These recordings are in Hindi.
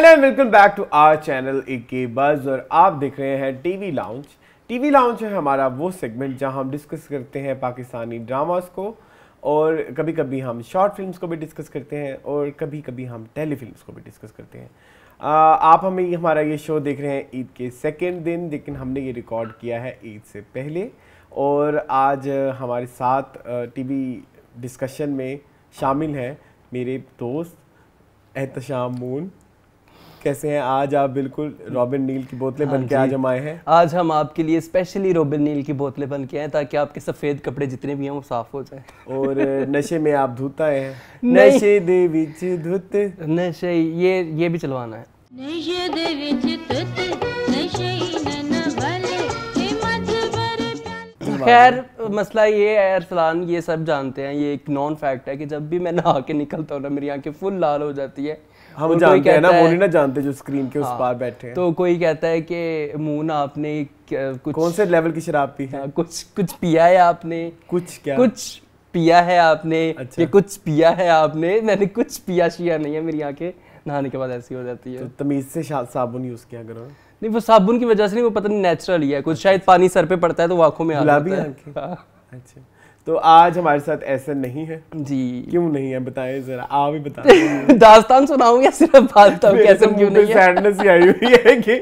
Hello and welcome back to our channel A K buzz और आप देख रहे हैं टीवी लाउंज टीवी लाउंज है हमारा वो सेगमेंट जहां हम डिस्कस करते हैं पाकिस्तानी ड्रामास को और कभी कभी हम शॉर्ट फिल्म्स को भी डिस्कस करते हैं और कभी कभी हम टेली फिल्म को भी डिस्कस करते हैं आप हमें हमारा ये शो देख रहे हैं ईद के सेकेंड दिन लेकिन हमने ये रिकॉर्ड किया है ईद से पहले और आज हमारे साथ टीवी डिस्कशन में शामिल हैं मेरे दोस्त एहतशाम मून कैसे हैं आज आप बिल्कुल रॉबिन नील की बोतलें हाँ बन के आज हम आए हैं आज हम आपके लिए स्पेशली रॉबिन नील की बोतलें बन के आए ताकि आपके सफ़ेद कपड़े जितने भी हैं वो साफ हो जाए और नशे में आप धुता है नशे दे विच धुत नशे ये ये भी चलवाना है नशे दे खैर मसला ये है अरसलान ये सब जानते हैं ये एक नॉन फैक्ट है कि जब भी मैं नहा के निकलता हूँ ना मेरी आंखें फुल लाल हो जाती है हम हाँ, जानते हैं ना वो नहीं ना जानते जो स्क्रीन के उस हाँ, पार बैठे हैं तो कोई कहता है कि मून आपने कुछ कौन से लेवल की शराब पी है हाँ, कुछ कुछ पिया है आपने कुछ क्या कुछ पिया है आपने अच्छा। ये कुछ पिया है आपने मैंने कुछ पिया शिया नहीं है मेरी आंखें नहाने के बाद ऐसी हो जाती है तो तमीज से साबुन यूज किया करो नहीं वो साबुन की वजह से नहीं वो पता नहीं नेचुरल ही है कुछ अच्छा। शायद पानी सर पे पड़ता है तो आंखों में आ जाता है अच्छा तो आज हमारे साथ ऐसा नहीं है जी क्यों नहीं है बताए जरा आप ही बता दास्तान सुनाऊं या सिर्फ बात कैसे तो क्यों नहीं है सैडनेस आई हुई है कि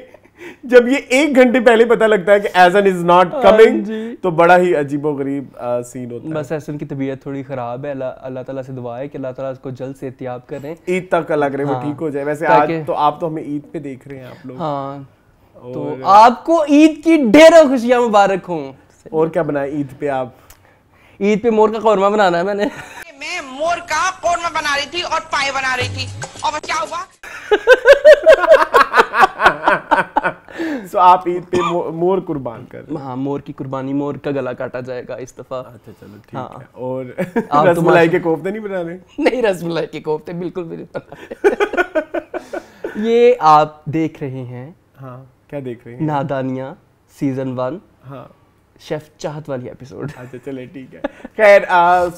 जब ये एक घंटे पहले पता लगता है कि एजन इज नॉट कमिंग तो बड़ा ही अजीबो गरीब सीन होता बस है बस एसन की तबीयत थोड़ी खराब है अल्लाह ताला से दुआ है कि अल्लाह ताला इसको जल्द से एहतियात करें ईद तक रहे हाँ। वो ठीक हो जाए वैसे आज तो आप तो हमें ईद पे देख रहे हैं आप लोग हाँ तो आपको ईद की ढेरों खुशियां मुबारक हों और क्या बनाए ईद पे आप ईद पे मोर का कौरमा बनाना है मैंने मैं मोर का कौरमा बना रही थी और पाए बना रही थी और क्या हुआ तो so, आप ईद पे मो, मोर कुर्बान कर हाँ मोर की कुर्बानी मोर का गला काटा जाएगा इस दफा अच्छा चलो ठीक हाँ। है और तो रसमलाई के कोफ्ते नहीं बना रहे नहीं रसमलाई के कोफ्ते बिल्कुल भी नहीं ये आप देख रहे हैं हाँ क्या देख रहे हैं नादानिया सीजन वन हाँ शेफ चाहत वाली एपिसोड अच्छा चले ठीक है खैर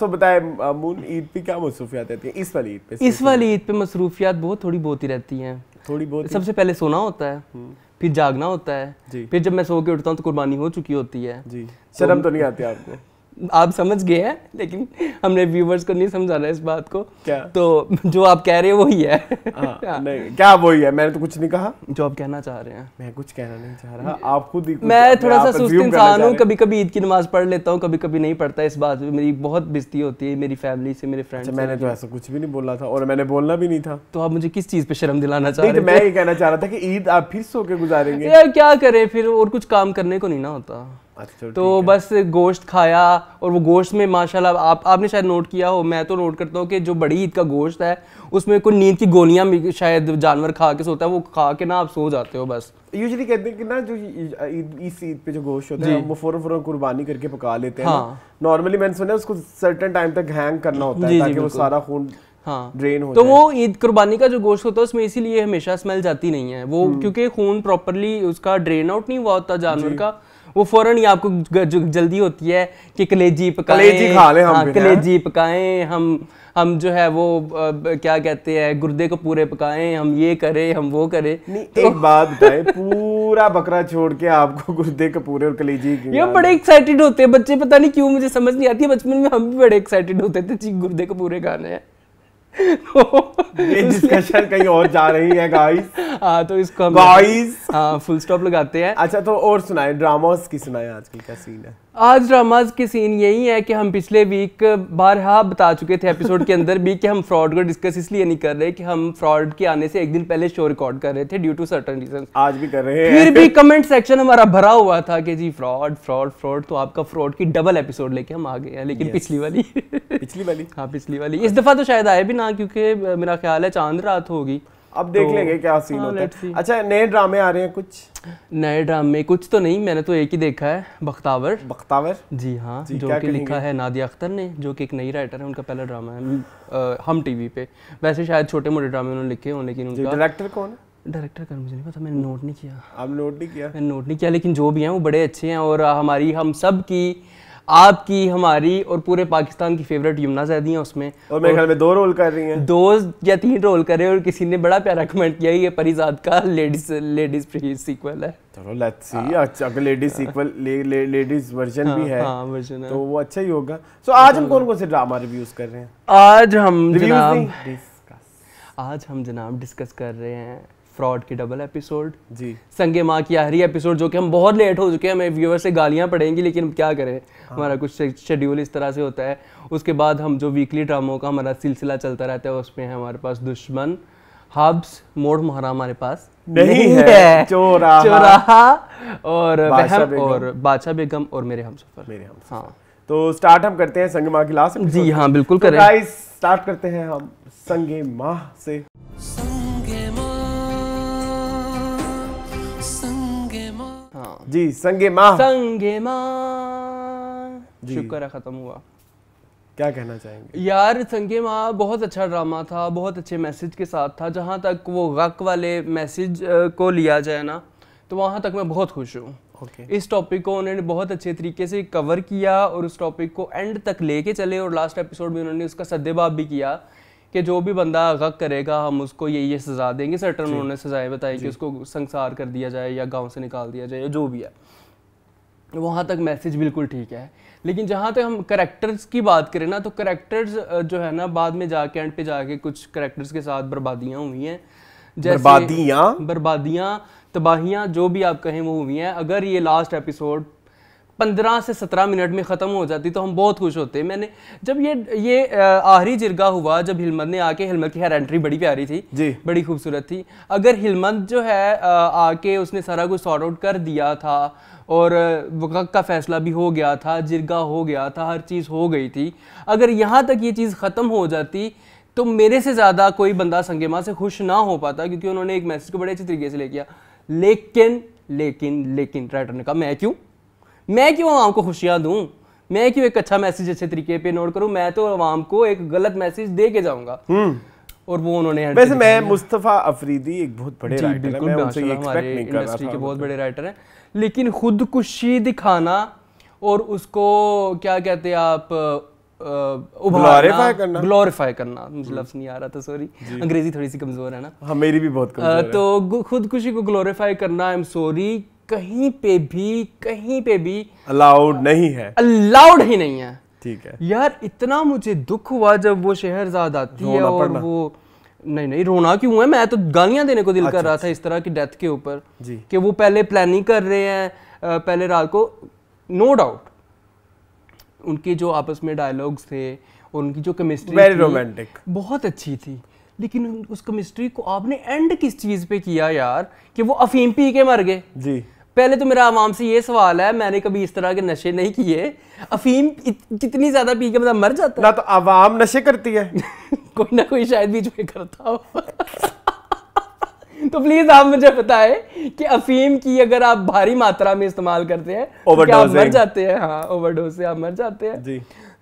सो बताए मून ईद पे क्या मसरूफियात रहती है इस वाली ईद पे इस वाली ईद पे मसरूफियात बहुत थोड़ी बहुत ही रहती हैं थोड़ी बहुत सबसे पहले सोना होता है हम्म। फिर जागना होता है फिर जब मैं सो के उठता हूँ तो कुर्बानी हो चुकी होती है जी तो शर्म तो नहीं आती आपको आप समझ गए हैं लेकिन हमने व्यूवर्स को नहीं समझाना इस बात को क्या तो जो आप कह रहे हैं वही है आ, हाँ, हाँ। नहीं क्या वही है मैंने तो कुछ नहीं कहा जो आप कहना चाह रहे हैं मैं कुछ कहना नहीं चाह रहा आप खुद ही मैं थोड़ा सा सुस्त इंसान हूँ कभी कभी ईद की नमाज पढ़ लेता हूँ कभी कभी नहीं पढ़ता इस बात में मेरी बहुत बिजती होती है मेरी फैमिली से मेरे फ्रेंड अच्छा, मैंने तो ऐसा कुछ भी नहीं बोला था और मैंने बोलना भी नहीं था तो आप मुझे किस चीज़ पे शर्म दिलाना चाह रहे तो मैं ये कहना चाह रहा था कि ईद आप फिर सो के गुजारेंगे यार क्या करें फिर और कुछ काम करने को नहीं ना होता अच्छा, तो बस गोश्त खाया और वो गोश्त में माशाल्लाह आप आपने शायद नोट किया हो मैं तो नोट करता हूँ कि जो बड़ी ईद का गोश्त है उसमें कोई नींद की गोलियाँ शायद जानवर खा के सोता है वो खा के ना आप सो जाते हो बस यूजली कहते हैं कि ना जो ईद इस ईद पे जो गोश्त होता है वो फौरन फौरन कुर्बानी करके पका लेते हैं नॉर्मली हाँ। मैंने सुना उसको सर्टन टाइम तक हैंग करना होता है ताकि वो सारा खून हाँ ड्रेन हो तो वो ईद कुर्बानी का जो गोश्त होता है उसमें इसीलिए हमेशा स्मेल जाती नहीं है वो हम्म। क्योंकि खून प्रॉपरली उसका ड्रेन आउट नहीं हुआ होता जानवर का वो फौरन ही आपको जल्दी होती है कि कलेजी पकाएं कलेजी खा ले हम हाँ, कलेजी पकाएं हम हम जो है वो आ, क्या कहते हैं गुर्दे को पूरे पकाएं हम ये करें हम वो करें नहीं तो, एक बात बताए पूरा बकरा छोड़ के आपको गुर्दे कपूरे और कलेजी ये बड़े एक्साइटेड होते हैं बच्चे पता नहीं क्यों मुझे समझ नहीं आती बचपन में हम भी बड़े एक्साइटेड होते थे गुर्दे कपूरे खाने हैं ये डिस्कशन कहीं और जा रही है गाइस हाँ तो इसको हम गाइस हाँ फुल स्टॉप लगाते हैं अच्छा तो और सुनाए ड्रामास की सुनाए आजकल का सीन है आज ड्रामाज के सीन यही है कि हम पिछले वीक बारहा बता चुके थे एपिसोड के अंदर भी कि हम फ्रॉड को डिस्कस इसलिए नहीं कर रहे कि हम फ्रॉड के आने से एक दिन पहले शो रिकॉर्ड कर रहे थे ड्यू टू सर्टन रीजन आज भी कर रहे हैं फिर भी कमेंट सेक्शन हमारा भरा हुआ था कि जी फ्रॉड फ्रॉड फ्रॉड तो आपका फ्रॉड की डबल एपिसोड लेके हम आ गए हैं लेकिन yes. पिछली वाली पिछली वाली हाँ पिछली वाली इस दफा तो शायद आए भी ना क्योंकि मेरा ख्याल है चांद रात होगी अब देख तो, लेंगे क्या सीन हाँ, होता है अच्छा नए ड्रामे आ रहे हैं कुछ नए ड्रामे कुछ तो नहीं मैंने तो एक ही देखा है बख्तावर बख्तावर जी हाँ जी, जो कि लिखा है नादिया अख्तर ने जो कि एक नई राइटर है उनका पहला ड्रामा है आ, हम टीवी पे वैसे शायद छोटे मोटे ड्रामे उन्होंने लिखे होने की उनका डायरेक्टर कौन है डायरेक्टर का मुझे नहीं पता मैंने नोट नहीं किया आप नोट नहीं किया मैंने नोट नहीं किया लेकिन जो भी हैं वो बड़े अच्छे हैं और हमारी हम सब की आपकी हमारी और पूरे पाकिस्तान की फेवरेट यमुना जैदी है उसमें और मेरे ख्याल में दो रोल कर रही हैं दो या तीन रोल कर रहे हैं और किसी ने बड़ा प्यारा कमेंट किया ये परिजाद का लेडीज लेडीज सीक्वल है चलो लेट्स सी अच्छा अगर लेडीज सीक्वल लेडीज वर्जन भी हाँ, है हां वर्जन है तो वो अच्छा ही होगा सो आज हम कौन-कौन से ड्रामा रिव्यूज कर रहे हैं आज हम जनाब डिस्कस आज हम जनाब डिस्कस कर रहे हैं फ्रॉड की डबल एपिसोड जी संगे माँ की आहरी एपिसोड जो कि हम बहुत लेट हो चुके हैं हमें व्यूअर से गालियाँ पड़ेंगी लेकिन हम क्या करें हाँ। हमारा कुछ शेड्यूल इस तरह से होता है उसके बाद हम जो वीकली ड्रामों का हमारा सिलसिला चलता रहता है उसमें है हमारे पास दुश्मन हब्स मोड़ मोहरा हमारे पास नहीं, नहीं है, है। चोराहा चोराहा और वहम और बादशाह बेगम और मेरे हम सफर मेरे हम हाँ तो स्टार्ट हम करते हैं संगे माँ की लास्ट जी हाँ बिल्कुल तो करें स्टार्ट करते हैं हम संगे माह से हाँ जी संगे माँ संगे माँ शुक्र है खत्म हुआ क्या कहना चाहेंगे यार संगे माँ बहुत अच्छा ड्रामा था बहुत अच्छे मैसेज के साथ था जहाँ तक वो गक वाले मैसेज को लिया जाए ना तो वहाँ तक मैं बहुत खुश हूँ okay. इस टॉपिक को उन्होंने बहुत अच्छे तरीके से कवर किया और उस टॉपिक को एंड तक लेके चले और लास्ट एपिसोड में उन्होंने उसका सद्देबाब भी किया कि जो भी बंदा गक करेगा हम उसको ये ये सज़ा देंगे सर्टन उन्होंने सज़ाएं बताई कि उसको संसार कर दिया जाए या गाँव से निकाल दिया जाए जो भी है वहाँ तक मैसेज बिल्कुल ठीक है लेकिन जहाँ तक हम करेक्टर्स की बात करें ना तो करेक्टर्स जो है ना बाद में जाके एंड पे जाके कुछ करेक्टर्स के साथ बर्बादियाँ हुई हैं बर्बादियाँ बर्बादियाँ तबाहियाँ जो भी आप कहें वो हुई हैं अगर ये लास्ट एपिसोड पंद्रह से सत्रह मिनट में ख़त्म हो जाती तो हम बहुत खुश होते मैंने जब ये ये आहरी जिरगा हुआ जब हिलमत ने आके हिलमत की हर एंट्री बड़ी प्यारी थी जी बड़ी खूबसूरत थी अगर हिलमत जो है आके उसने सारा कुछ सॉर्ट आउट कर दिया था और वक्त का फ़ैसला भी हो गया था जिरगा हो गया था हर चीज़ हो गई थी अगर यहाँ तक ये चीज़ ख़त्म हो जाती तो मेरे से ज़्यादा कोई बंदा माँ से खुश ना हो पाता क्योंकि उन्होंने एक मैसेज को बड़े अच्छे तरीके से ले किया लेकिन लेकिन लेकिन राइटर ने कहा मैं क्यों मैं क्यों आवाम को खुशियाँ दूँ मैं क्यों एक अच्छा मैसेज अच्छे तरीके पे नोट करूँ मैं तो आवाम को एक गलत मैसेज दे के जाऊँगा हम्म। और वो उन्होंने वैसे मैं मुस्तफ़ा अफरीदी एक बहुत बड़े राइटर हैं मैं उनसे ये एक्सपेक्ट नहीं कर रहा था के बहुत तो। बड़े राइटर हैं लेकिन खुदकुशी दिखाना और उसको क्या कहते हैं आप ग्लोरीफाई करना मुझे हम्म। लफ्ज नहीं आ रहा था सॉरी अंग्रेजी थोड़ी सी कमजोर है ना हाँ, मेरी भी बहुत कमजोर है तो खुदकुशी को ग्लोरीफाई करना आई एम सॉरी कहीं पे भी कहीं पे भी अलाउड नहीं है अलाउड ही नहीं है ठीक है यार इतना मुझे दुख हुआ जब वो शहरजाद आती है और वो नहीं नहीं रोना क्यों है मैं तो गालियां देने को दिल अच्छा, कर रहा अच्छा, था अच्छा। इस तरह की डेथ के ऊपर कि वो पहले प्लानिंग कर रहे हैं पहले रात को नो डाउट उनके जो आपस में डायलॉग्स थे और उनकी जो केमिस्ट्री वेरी रोमांटिक बहुत अच्छी थी लेकिन उस केमिस्ट्री को आपने एंड किस चीज़ पे किया यार कि वो अफीम पी के मर गए जी पहले तो मेरा आवाम से ये सवाल है मैंने कभी इस तरह के नशे नहीं किए अफीम कितनी ज्यादा पी के मतलब मर जाता है ना तो आवाम नशे करती है कोई ना कोई शायद बीच में करता हो तो प्लीज आप मुझे बताएं कि अफीम की अगर आप भारी मात्रा में इस्तेमाल करते हैं तो आप मर जाते हैं हाँ ओवरडोज से आप मर जाते हैं जी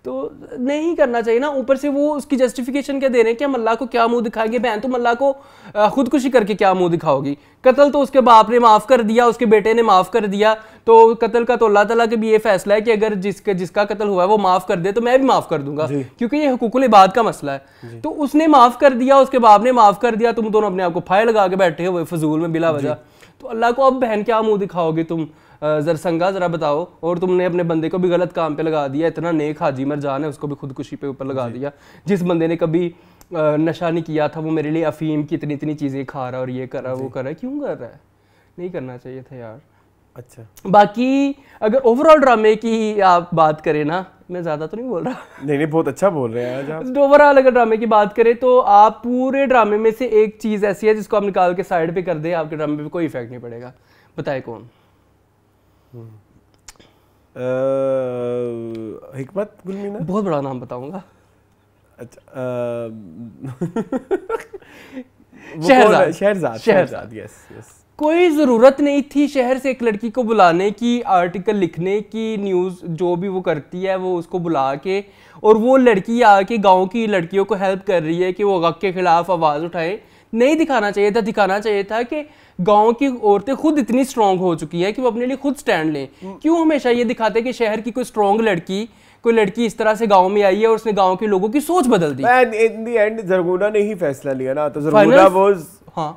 तो नहीं करना चाहिए ना ऊपर से वो उसकी जस्टिफिकेशन क्या दे रहे हैं कि हम अल्लाह को क्या मुंह दिखाएंगे बहन तुम तो अल्लाह को खुदकुशी करके क्या मुंह दिखाओगी कत्ल तो उसके बाप ने माफ़ कर दिया उसके बेटे ने माफ़ कर दिया तो कत्ल का तो अल्लाह तला के भी ये फैसला है कि अगर जिसके जिसका कत्ल हुआ है वो माफ़ कर दे तो मैं भी माफ़ कर दूंगा क्योंकि ये हकूकुल इबाद का मसला है तो उसने माफ़ कर दिया उसके बाप ने माफ़ कर दिया तुम दोनों अपने आप को फाय लगा के बैठे हुए फजूल में बिला वजह तो अल्लाह को अब बहन क्या मुँह दिखाओगे तुम जरसंगा ज़रा बताओ और तुमने अपने बंदे को भी गलत काम पे लगा दिया इतना नेक हाजी मरजान है उसको भी खुदकुशी पे ऊपर लगा दिया जिस बंदे ने कभी नशा नहीं किया था वो मेरे लिए अफीम की इतनी इतनी चीज़ें खा रहा और ये कर रहा वो कर रहा है क्यों कर रहा है नहीं करना चाहिए था यार अच्छा बाकी अगर ओवरऑल ड्रामे की आप बात करें ना मैं ज़्यादा तो नहीं बोल रहा नहीं नहीं बहुत अच्छा बोल रहे हैं आज ओवरऑल तो अगर ड्रामे की बात करें तो आप पूरे ड्रामे में से एक चीज़ ऐसी है जिसको आप निकाल के साइड पे कर दें आपके ड्रामे पे कोई इफेक्ट नहीं पड़ेगा बताए कौन हम्म। हिकमत गुलमीना बहुत बड़ा नाम बताऊंगा अच्छा शहरजाद शहरजाद शहरजाद यस यस कोई ज़रूरत नहीं थी शहर से एक लड़की को बुलाने की आर्टिकल लिखने की न्यूज़ जो भी वो करती है वो उसको बुला के और वो लड़की आके गांव की लड़कियों को हेल्प कर रही है कि वो हक के ख़िलाफ़ आवाज़ उठाएं नहीं दिखाना चाहिए था दिखाना चाहिए था कि गांव की औरतें खुद इतनी स्ट्रांग हो चुकी हैं कि वो अपने लिए खुद स्टैंड लें हम्म। क्यों हमेशा ये दिखाते कि शहर की कोई स्ट्रांग लड़की कोई लड़की इस तरह से गांव में आई है और उसने गांव के लोगों की सोच बदल दी इन दी एंड जरगोना ने ही फैसला लिया ना तो जरगोना वाज हां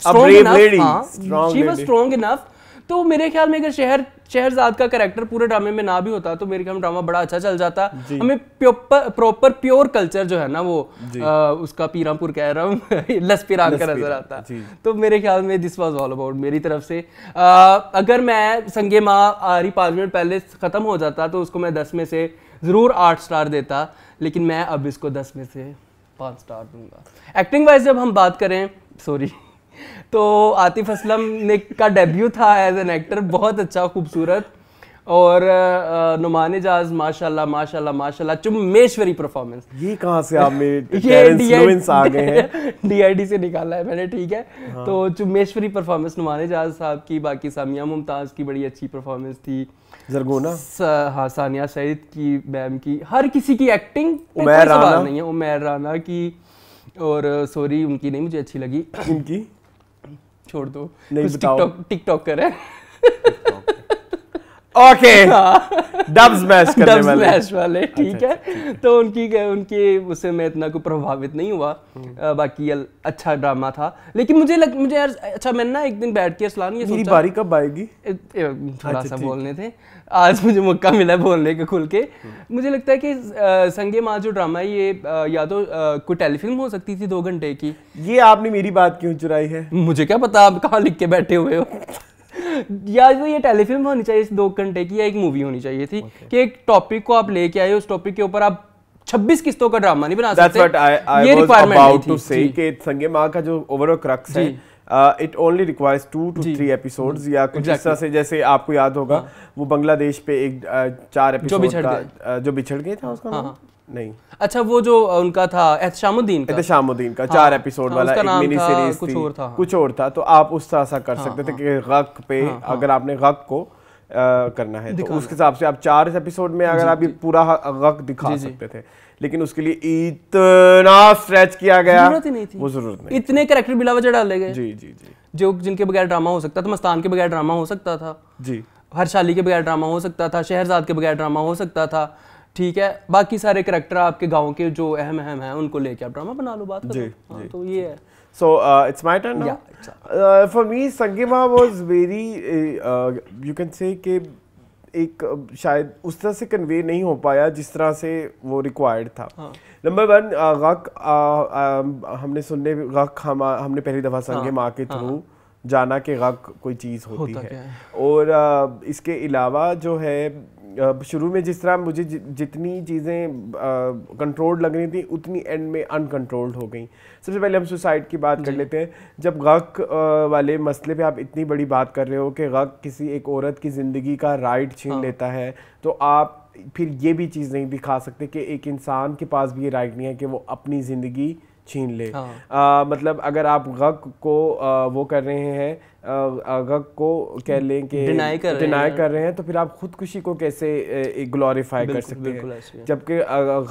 स्ट्रांग इनफ तो मेरे ख्याल में अगर शहर शहरजाद का करेक्टर पूरे ड्रामे में ना भी होता तो मेरे ख्याल में ड्रामा बड़ा अच्छा चल जाता हमें प्रॉपर प्योर कल्चर जो है ना वो आ, उसका पीरामपुर कह रहा हूँ लस पीराम का नजर आता तो मेरे ख्याल में दिस वॉज ऑल अबाउट मेरी तरफ से आ, अगर मैं संगे माँ आ रही पाँच मिनट पहले ख़त्म हो जाता तो उसको मैं दस में से ज़रूर आठ स्टार देता लेकिन मैं अब इसको दस में से पाँच स्टार दूंगा एक्टिंग वाइज जब हम बात करें सॉरी तो आतिफ असलम ने का डेब्यू था एज एन एक्टर बहुत अच्छा खूबसूरत और नुमान एजाज माशाल्लाह माशाल्लाह माशाल्लाह चुमेश्वरी परफॉर्मेंस ये कहाँ से आप ये डी डीआईडी से निकाला है मैंने ठीक है हाँ। तो चुमेश्वरी परफॉर्मेंस नुमान एजाज साहब की बाकी सामिया मुमताज़ की बड़ी अच्छी परफॉर्मेंस थी जरगोना सा, हाँ सानिया सईद की मैम की हर किसी की एक्टिंग उमेर राना नहीं है उमैर राना की और सॉरी उनकी नहीं मुझे अच्छी लगी इनकी छोड़ दो नहीं बताओ टिकटॉक कर ओके डब्स स्मैश हाँ। करने वाले स्मैश वाले अच्छा, ठीक है अच्छा, अच्छा। तो उनकी उनके उससे मैं इतना को प्रभावित नहीं हुआ आ, हम्म। बाकी अच्छा ड्रामा था लेकिन मुझे लग मुझे यार अच्छा मैंने ना एक दिन बैठ के सलाम ये सोचा बारी कब आएगी थोड़ा सा बोलने थे आज मुझे मौका मिला है बोलने का खुल के मुझे लगता है कि संगे माँ जो ड्रामा है ये या तो कोई टेलीफिल्म हो सकती थी दो घंटे की ये आपने मेरी बात क्यों चुराई है मुझे क्या पता आप कहाँ लिख के बैठे हुए हो या तो ये टेलीफिल्म होनी चाहिए दो घंटे की या एक मूवी होनी चाहिए थी कि एक टॉपिक को आप लेके आए उस टॉपिक के ऊपर आप छब्बीस किस्तों का ड्रामा नहीं बना सकते ये रिक्वायरमेंट थी संगे माँ का जो ओवरऑल क्रक्स है it only requires two two three episodes या कुछ exactly. इस तरह से जैसे आपको याद होगा हाँ. वो बांग्लादेश पे एक uh, चार एपिसोड uh, जो बिछड़ गए था उसका हाँ, हाँ। नहीं अच्छा वो जो uh, उनका था एहतशामुद्दीन का एहतशामुद्दीन का हाँ, चार एपिसोड वाला एक मिनी सीरीज कुछ और था कुछ और था तो आप उस तरह सा कर सकते थे कि गक पे अगर आपने गक को करना है तो उसके हिसाब से आप चार एपिसोड में अगर आप पूरा गक दिखा सकते थे लेकिन उसके लिए इतना स्ट्रेच किया गया जरूरत ही नहीं थी वो जरूरत नहीं इतने करेक्टर बिलावा चढ़ा ले गए जी जी जी जो जिनके बगैर ड्रामा हो सकता था मस्तान के बगैर ड्रामा हो सकता था जी हरशाली के बगैर ड्रामा हो सकता था शहरजाद के बगैर ड्रामा हो सकता था ठीक है बाकी सारे करेक्टर आपके गाँव के जो अहम अहम हैं उनको लेके आप ड्रामा बना लो बात जी, हाँ, जी, तो ये है So uh, it's my turn now. Yeah, it's, uh, for me, Sangima was very, uh, uh, you can say, ke एक शायद उस तरह से कन्वे नहीं हो पाया जिस तरह से वो रिक्वायर्ड था नंबर वन गक हमने सुनने गक हम हमने पहली दफ़ा हाँ। संगे माँ के हाँ। थ्रू जाना कि गक कोई चीज़ होती है और आ, इसके अलावा जो है शुरू में जिस तरह मुझे जितनी चीज़ें कंट्रोल्ड लग रही थी उतनी एंड में अनकंट्रोल्ड हो गई सबसे पहले हम सुसाइड की बात कर लेते हैं जब गक वाले मसले पे आप इतनी बड़ी बात कर रहे हो कि गक किसी एक औरत की ज़िंदगी का राइट छीन हाँ। लेता है तो आप फिर ये भी चीज़ नहीं दिखा सकते कि एक इंसान के पास भी ये राइट नहीं है कि वो अपनी ज़िंदगी छीन ले हाँ। आ, मतलब अगर आप गक को आ, वो कर रहे हैं गक को कह लें कि डिनाई कर रहे हैं तो फिर आप खुदकुशी को कैसे ग्लोरीफाई कर सकते हैं जबकि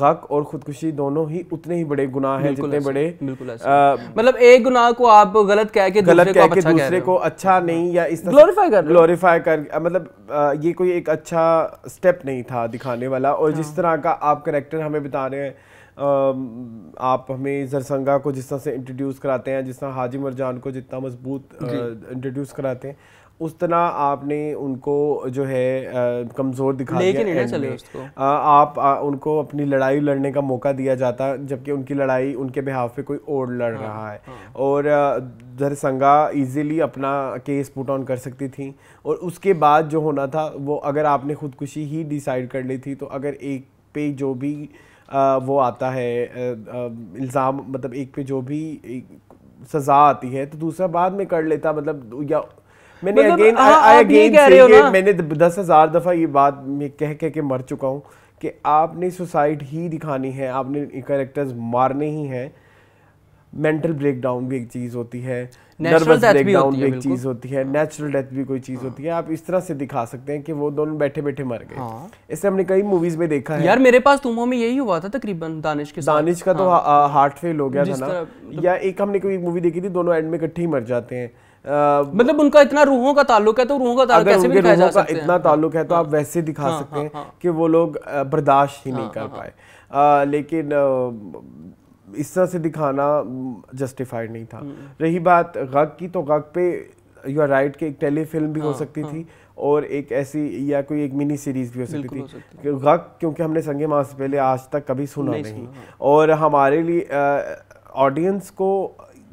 गक और खुदकुशी दोनों ही उतने ही बड़े गुनाह हैं जितने बड़े मतलब एक गुनाह को आप गलत कह के गलत कह के अच्छा दूसरे को अच्छा हाँ। नहीं या इस ग्लोरीफाई कर ग्लोरीफाई कर मतलब ये कोई एक अच्छा स्टेप नहीं था दिखाने वाला और जिस हाँ। तरह का आप करेक्टर हमें बता रहे हैं आप हमें जरसंगा को जिस तरह से इंट्रोड्यूस कराते हैं जिस तरह हाजी मरजान को जितना मजबूत इंट्रोड्यूस कराते हैं उस तरह आपने उनको जो है कमज़ोर दिखा लेकिन दिया चले उसको आप आ, उनको अपनी लड़ाई लड़ने का मौका दिया जाता जबकि उनकी लड़ाई उनके बिहाफ पे कोई और लड़ हाँ, रहा है हाँ। और दरसंगा इजीली अपना केस पुट ऑन कर सकती थी और उसके बाद जो होना था वो अगर आपने खुदकुशी ही डिसाइड कर ली थी तो अगर एक पे जो भी वो आता है इल्ज़ाम मतलब एक पे जो भी सज़ा आती है तो दूसरा बाद में कर लेता मतलब या मैंने अगेन आई अगेन मैंने दस हज़ार दफ़ा ये बात मैं कह कह के मर चुका हूँ कि आपने सुसाइड ही दिखानी है आपने करेक्टर्स मारने ही हैं मेंटल ब्रेकडाउन भी एक चीज़ होती है नर्वस ब्रेकडाउन भी एक चीज होती है नेचुरल डेथ भी कोई चीज हाँ। होती है आप इस तरह से दिखा सकते हैं कि वो दोनों बैठे बैठे मर गए हाँ। इससे हमने कई मूवीज में देखा है यार मेरे पास तुमों में यही हुआ था तकरीबन दानिश के दानिश का तो हार्ट फेल हो गया था ना मतलब- या एक हमने कोई मूवी देखी थी दोनों एंड में इकट्ठे ही मर जाते हैं आ, मतलब उनका इतना रूहों का ताल्लुक है तो रूहों का ताल्लुक कैसे भी दिखाया जा सकता है इतना ताल्लुक है तो हाँ। आप वैसे दिखा सकते हैं कि वो लोग बर्दाश्त ही नहीं कर पाए लेकिन इस तरह से दिखाना जस्टिफाइड नहीं था रही बात गग की तो गग पे यू आर राइट के एक टेली फिल्म भी हाँ, हो सकती हाँ. थी और एक ऐसी या कोई एक मिनी सीरीज भी हो सकती थी गग क्योंकि हमने संगे माह से पहले आज तक कभी सुना नहीं, नहीं।, नहीं। हाँ। और हमारे लिए ऑडियंस को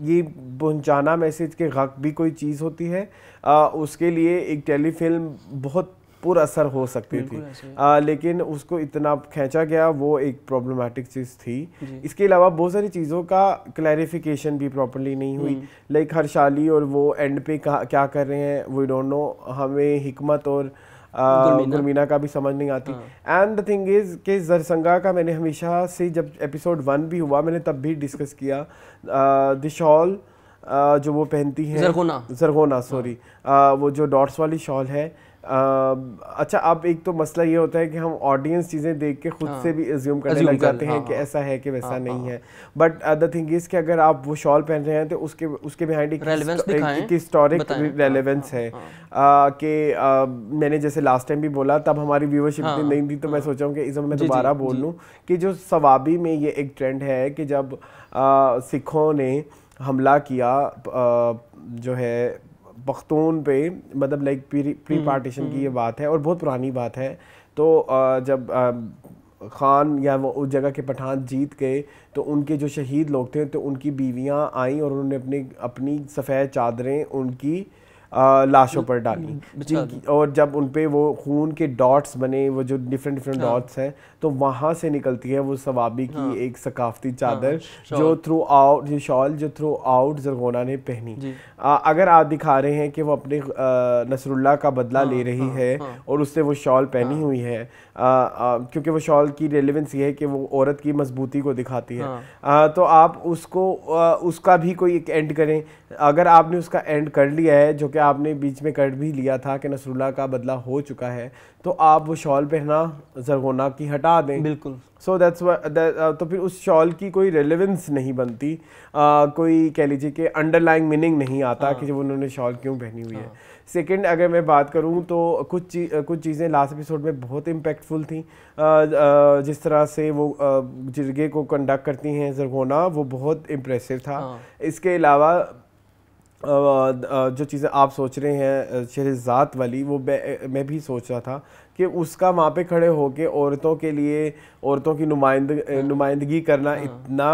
ये पहुँचाना मैसेज के गक भी कोई चीज़ होती है आ, उसके लिए एक टेली फिल्म बहुत असर हो सकती थी आ, लेकिन उसको इतना खींचा गया वो एक प्रॉब्लमेटिक चीज़ थी इसके अलावा बहुत सारी चीज़ों का क्लैरिफिकेशन भी प्रॉपरली नहीं हुई लाइक हम्म। हर्षाली और वो एंड पे क्या कर रहे हैं वी डोंट नो हमें हिकमत और गुरमीना का भी समझ नहीं आती एंड द थिंग इज के जरसंगा का मैंने हमेशा से जब एपिसोड वन भी हुआ मैंने तब भी डिस्कस किया द शॉल जो वो पहनती है जरगोना जरगोना सॉरी हाँ। वो जो डॉट्स वाली शॉल है अच्छा अब एक तो मसला ये होता है कि हम ऑडियंस चीज़ें देख के खुद हाँ, से भी एज्यूम करने लग जाते हैं हाँ, कि हाँ। ऐसा है कि वैसा हाँ, नहीं है बट द थिंग इज कि अगर आप वो शॉल पहन रहे हैं तो उसके उसके बिहाइंड एक हिस्टोरिक रेलिवेंस है uh, कि uh, मैंने जैसे लास्ट टाइम भी बोला तब हमारी व्यूवरशिप इतनी नहीं थी तो मैं सोचा हूँ कि इस मैं दोबारा बोल लूँ कि जो सवाबी में ये एक ट्रेंड है कि जब uh, सिखों ने हमला किया जो है पख्तून पे मतलब लाइक प्री पार्टीशन की ये हम्म। बात है और बहुत पुरानी बात है तो जब खान या वो उस जगह के पठान जीत गए तो उनके जो शहीद लोग थे तो उनकी बीवियाँ आईं और उन्होंने अपनी अपनी सफ़ेद चादरें उनकी लाशों पर डाली और जब उन पे वो खून के डॉट्स बने वो जो डिफरेंट डिफरेंट हाँ। डॉट्स हैं तो वहाँ से निकलती है वो सवाबी की हाँ। एक सकाफती हाँ, चादर जो थ्रू आउट जो शॉल जो थ्रू आउट जरगोना ने पहनी अगर आप दिखा रहे हैं कि वो अपने नसरुल्ला का बदला ले रही है और उससे वो शॉल पहनी हुई है क्योंकि वो शॉल की रेलिवेंस ये है कि वो औरत की मजबूती को दिखाती है तो आप उसको उसका भी कोई एक एंड करें अगर आपने उसका एंड कर लिया है जो कि आपने बीच में कर भी लिया था कि नसरुल्ला का बदला हो चुका है तो आप वो शॉल पहना जरगोना की हटा दें बिल्कुल सो दैट्स uh, तो फिर उस शॉल की कोई रेलिवेंस नहीं बनती आ, uh, कोई कह लीजिए कि अंडरलाइंग मीनिंग नहीं आता हाँ। कि जब उन्होंने शॉल क्यों पहनी हुई हाँ। है सेकेंड अगर मैं बात करूँ तो कुछ uh, कुछ चीज़ें लास्ट एपिसोड में बहुत इम्पेक्टफुल थी आ, आ, जिस तरह से वो जिरगे को कंडक्ट करती हैं जरगोना वो बहुत इम्प्रेसिव था हाँ। इसके अलावा जो चीज़ें आप सोच रहे हैं शहजात वाली वो मैं भी सोच रहा था कि उसका वहाँ पे खड़े होके औरतों के लिए औरतों की नुमाइंद हाँ। नुमाइंदगी करना हाँ। इतना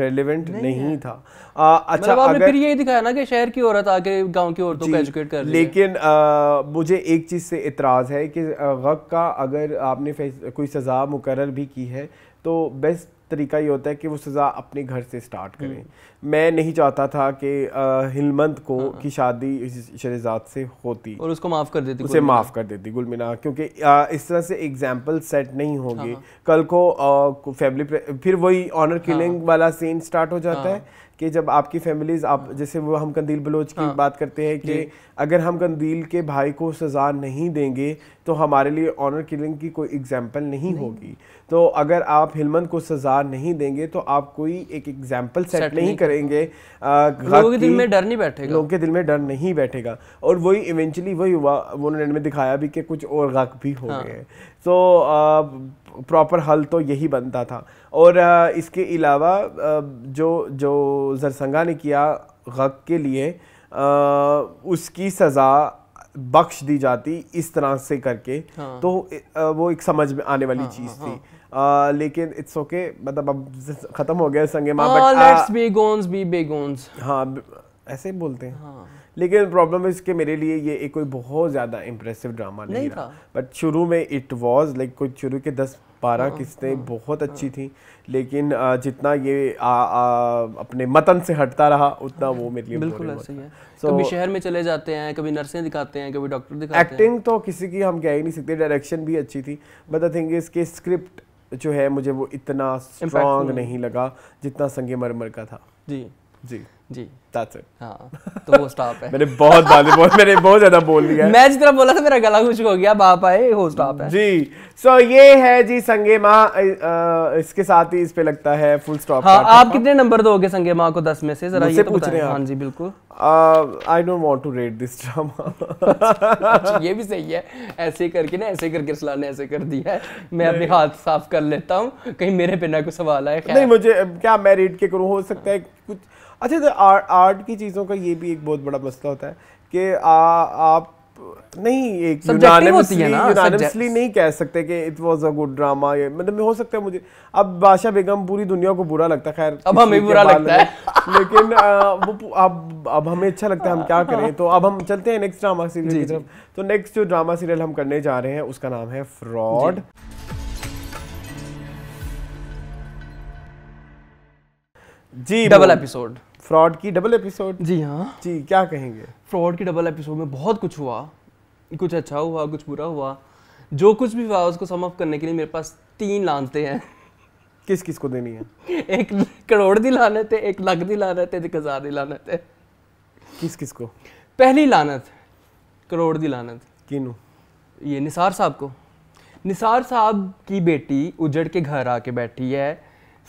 रेलिवेंट नहीं, नहीं था आ, अच्छा मतलब अगर फिर यही दिखाया ना कि शहर की औरत आके गांव की औरतों को एजुकेट कर लेकिन आ, मुझे एक चीज़ से इतराज़ है कि वक़्त का अगर आपने कोई सज़ा मुकर भी की है तो बेस्ट तरीका ये होता है कि वो सज़ा अपने घर से स्टार्ट हम्म। करें मैं नहीं चाहता था कि हिलमंद को हाँ।, हाँ। की शादी शहजाद से होती और उसको माफ़ कर देती उसे माफ़ कर देती गुलमिना क्योंकि इस तरह से एग्जाम्पल सेट नहीं हाँ, होंगे हाँ। कल को फैमिली फिर वही ऑनर किलिंग हाँ, वाला सीन स्टार्ट हो जाता है कि जब आपकी फैमिलीज आप जैसे वो हम कंदील बलोच की हाँ, बात करते हैं कि अगर हम कंदील के भाई को सज़ा नहीं देंगे तो हमारे लिए ऑनर किलिंग की कोई एग्जाम्पल नहीं होगी तो अगर आप हिलमंद को सजा नहीं देंगे तो आप कोई एक एग्जाम्पल सेट, सेट नहीं, नहीं करेंगे लोगों के दिल में डर नहीं बैठेगा लोगों के दिल में डर नहीं बैठेगा और वही इवेंचुअली वही हुआ उन्होंने दिखाया भी कि कुछ और गक भी हो हाँ। गए तो प्रॉपर हल तो यही बनता था और आ, इसके अलावा जो जो जरसंगा ने किया गक के लिए आ, उसकी सज़ा बख्श दी जाती इस तरह से करके हाँ। तो वो एक समझ में आने वाली हाँ, चीज़ हाँ, थी हाँ। लेकिन इट्स ओके मतलब अब खत्म हो गया Sange Maah let's bygones be bygones हाँ ऐसे ही बोलते हैं हाँ. लेकिन प्रॉब्लम इसके मेरे लिए ये एक कोई बहुत ज़्यादा इम्प्रेसिव ड्रामा नहीं, नहीं रहा बट शुरू में इट वॉज लाइक कोई शुरू के दस बारह हाँ, किस्तें हाँ, बहुत अच्छी हाँ, थी लेकिन जितना ये आ, आ, अपने मतन से हटता रहा उतना वो मेरे लिए बिल्कुल ऐसे ही है so, कभी शहर में चले जाते हैं कभी नर्सें दिखाते हैं कभी डॉक्टर दिखाते हैं एक्टिंग तो किसी की हम कह ही नहीं सकते डायरेक्शन भी अच्छी थी बट आई थिंक इसके स्क्रिप्ट जो है मुझे वो इतना स्ट्रांग नहीं लगा जितना संगे मरमर का था जी जी जी दैट्स इट हाँ तो वो स्टॉप है मैंने बहुत बातें बहुत मैंने बहुत ज़्यादा बोल मैं जितना बोला था मेरा गला खुश हो गया बाप आए हो स्टॉप है जी सो so, ये है जी संगे माँ इसके साथ ही इस पे लगता है फुल स्टॉप हाँ आप कितने नंबर दोगे संगे माँ को दस में से जरा ये तो पूछ रहे हैं हाँ जी बिल्कुल I don't want to rate this drama ये भी सही है ऐसे करके ना ऐसे करके सलाह ने ऐसे कर दिया है मैं अपने हाथ साफ कर लेता हूँ कहीं मेरे पे ना कोई सवाल आए नहीं मुझे क्या मैं रेट के करूँ हो सकता है कुछ अच्छा तो आर्ट आर्ट की चीज़ों का ये भी एक बहुत बड़ा मसला होता है कि आप नहीं एक यूनानिमसली नहीं कह सकते कि it was a good drama ये मतलब हो सकता है मुझे अब बादशाह बेगम पूरी दुनिया को बुरा लगता है खैर अब हमें बुरा लगता है लेकिन वो अब अब हमें अच्छा लगता है हम क्या करें तो अब हम चलते हैं नेक्स्ट ड्रामा सीरियल की तरफ तो नेक्स्ट जो ड्रामा सीरियल हम करने जा रहे हैं उसका नाम है फ्रॉड जी डबल एपिसोड फ्रॉड की डबल एपिसोड जी हाँ जी क्या कहेंगे फ्रॉड की डबल एपिसोड में बहुत कुछ हुआ कुछ अच्छा हुआ कुछ बुरा हुआ जो कुछ भी हुआ उसको सम अप करने के लिए मेरे पास तीन लानते हैं किस किस को देनी है एक करोड़ दी लानत है एक लाख दी लानत है एक हज़ार दी लाने है किस किस को पहली लानत करोड़ दी लानत किनू ये निसार साहब को निसार साहब की बेटी उजड़ के घर आके बैठी है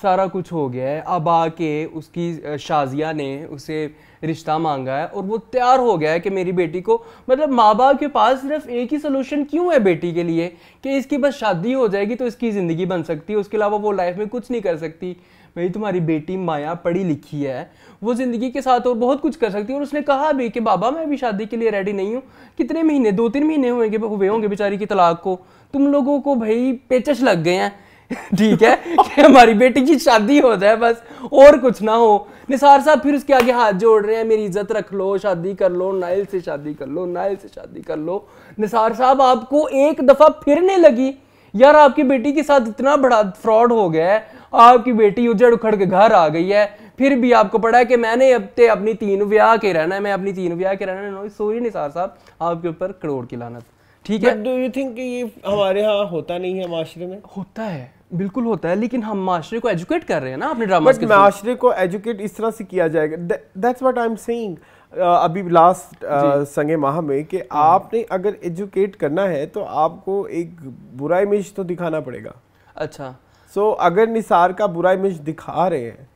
सारा कुछ हो गया है अब आके उसकी शाजिया ने उसे रिश्ता मांगा है और वो तैयार हो गया है कि मेरी बेटी को मतलब माँ बाप के पास सिर्फ एक ही सलूशन क्यों है बेटी के लिए कि इसकी बस शादी हो जाएगी तो इसकी ज़िंदगी बन सकती है उसके अलावा वो लाइफ में कुछ नहीं कर सकती भाई तुम्हारी बेटी माया पढ़ी लिखी है वो ज़िंदगी के साथ और बहुत कुछ कर सकती है और उसने कहा भी कि बाबा मैं भी शादी के लिए रेडी नहीं हूँ कितने महीने दो तीन महीने हुए हुए होंगे बेचारी की तलाक को तुम लोगों को भाई पेचश लग गए हैं ठीक है कि हमारी बेटी की शादी हो जाए बस और कुछ ना हो निसार साहब फिर उसके आगे हाथ जोड़ रहे हैं मेरी इज्जत रख लो शादी कर लो नायल से शादी कर लो नायल से शादी कर लो निसार साहब आपको एक दफ़ा फिरने लगी यार आपकी बेटी के साथ इतना बड़ा फ्रॉड हो गया है आपकी बेटी उजड़ उखड़ के घर आ गई है फिर भी आपको पड़ा है कि मैंने अब ते अपनी तीन ब्याह के रहना है मैं अपनी तीन ब्याह के रहना है नो सॉरी निसार साहब आपके ऊपर करोड़ की लानत ठीक है डू यू थिंक ये हमारे यहाँ होता नहीं है माशरे में होता है बिल्कुल होता है लेकिन हम माशरे को एजुकेट कर रहे हैं ना अपने ड्रामा के माशरे को एजुकेट इस तरह से किया जाएगा that's what I am saying अभी लास्ट uh, संगे माह में कि हम्म। आपने अगर एजुकेट करना है तो आपको एक बुरा इमेज तो दिखाना पड़ेगा अच्छा सो so, अगर निसार का बुरा इमेज दिखा रहे हैं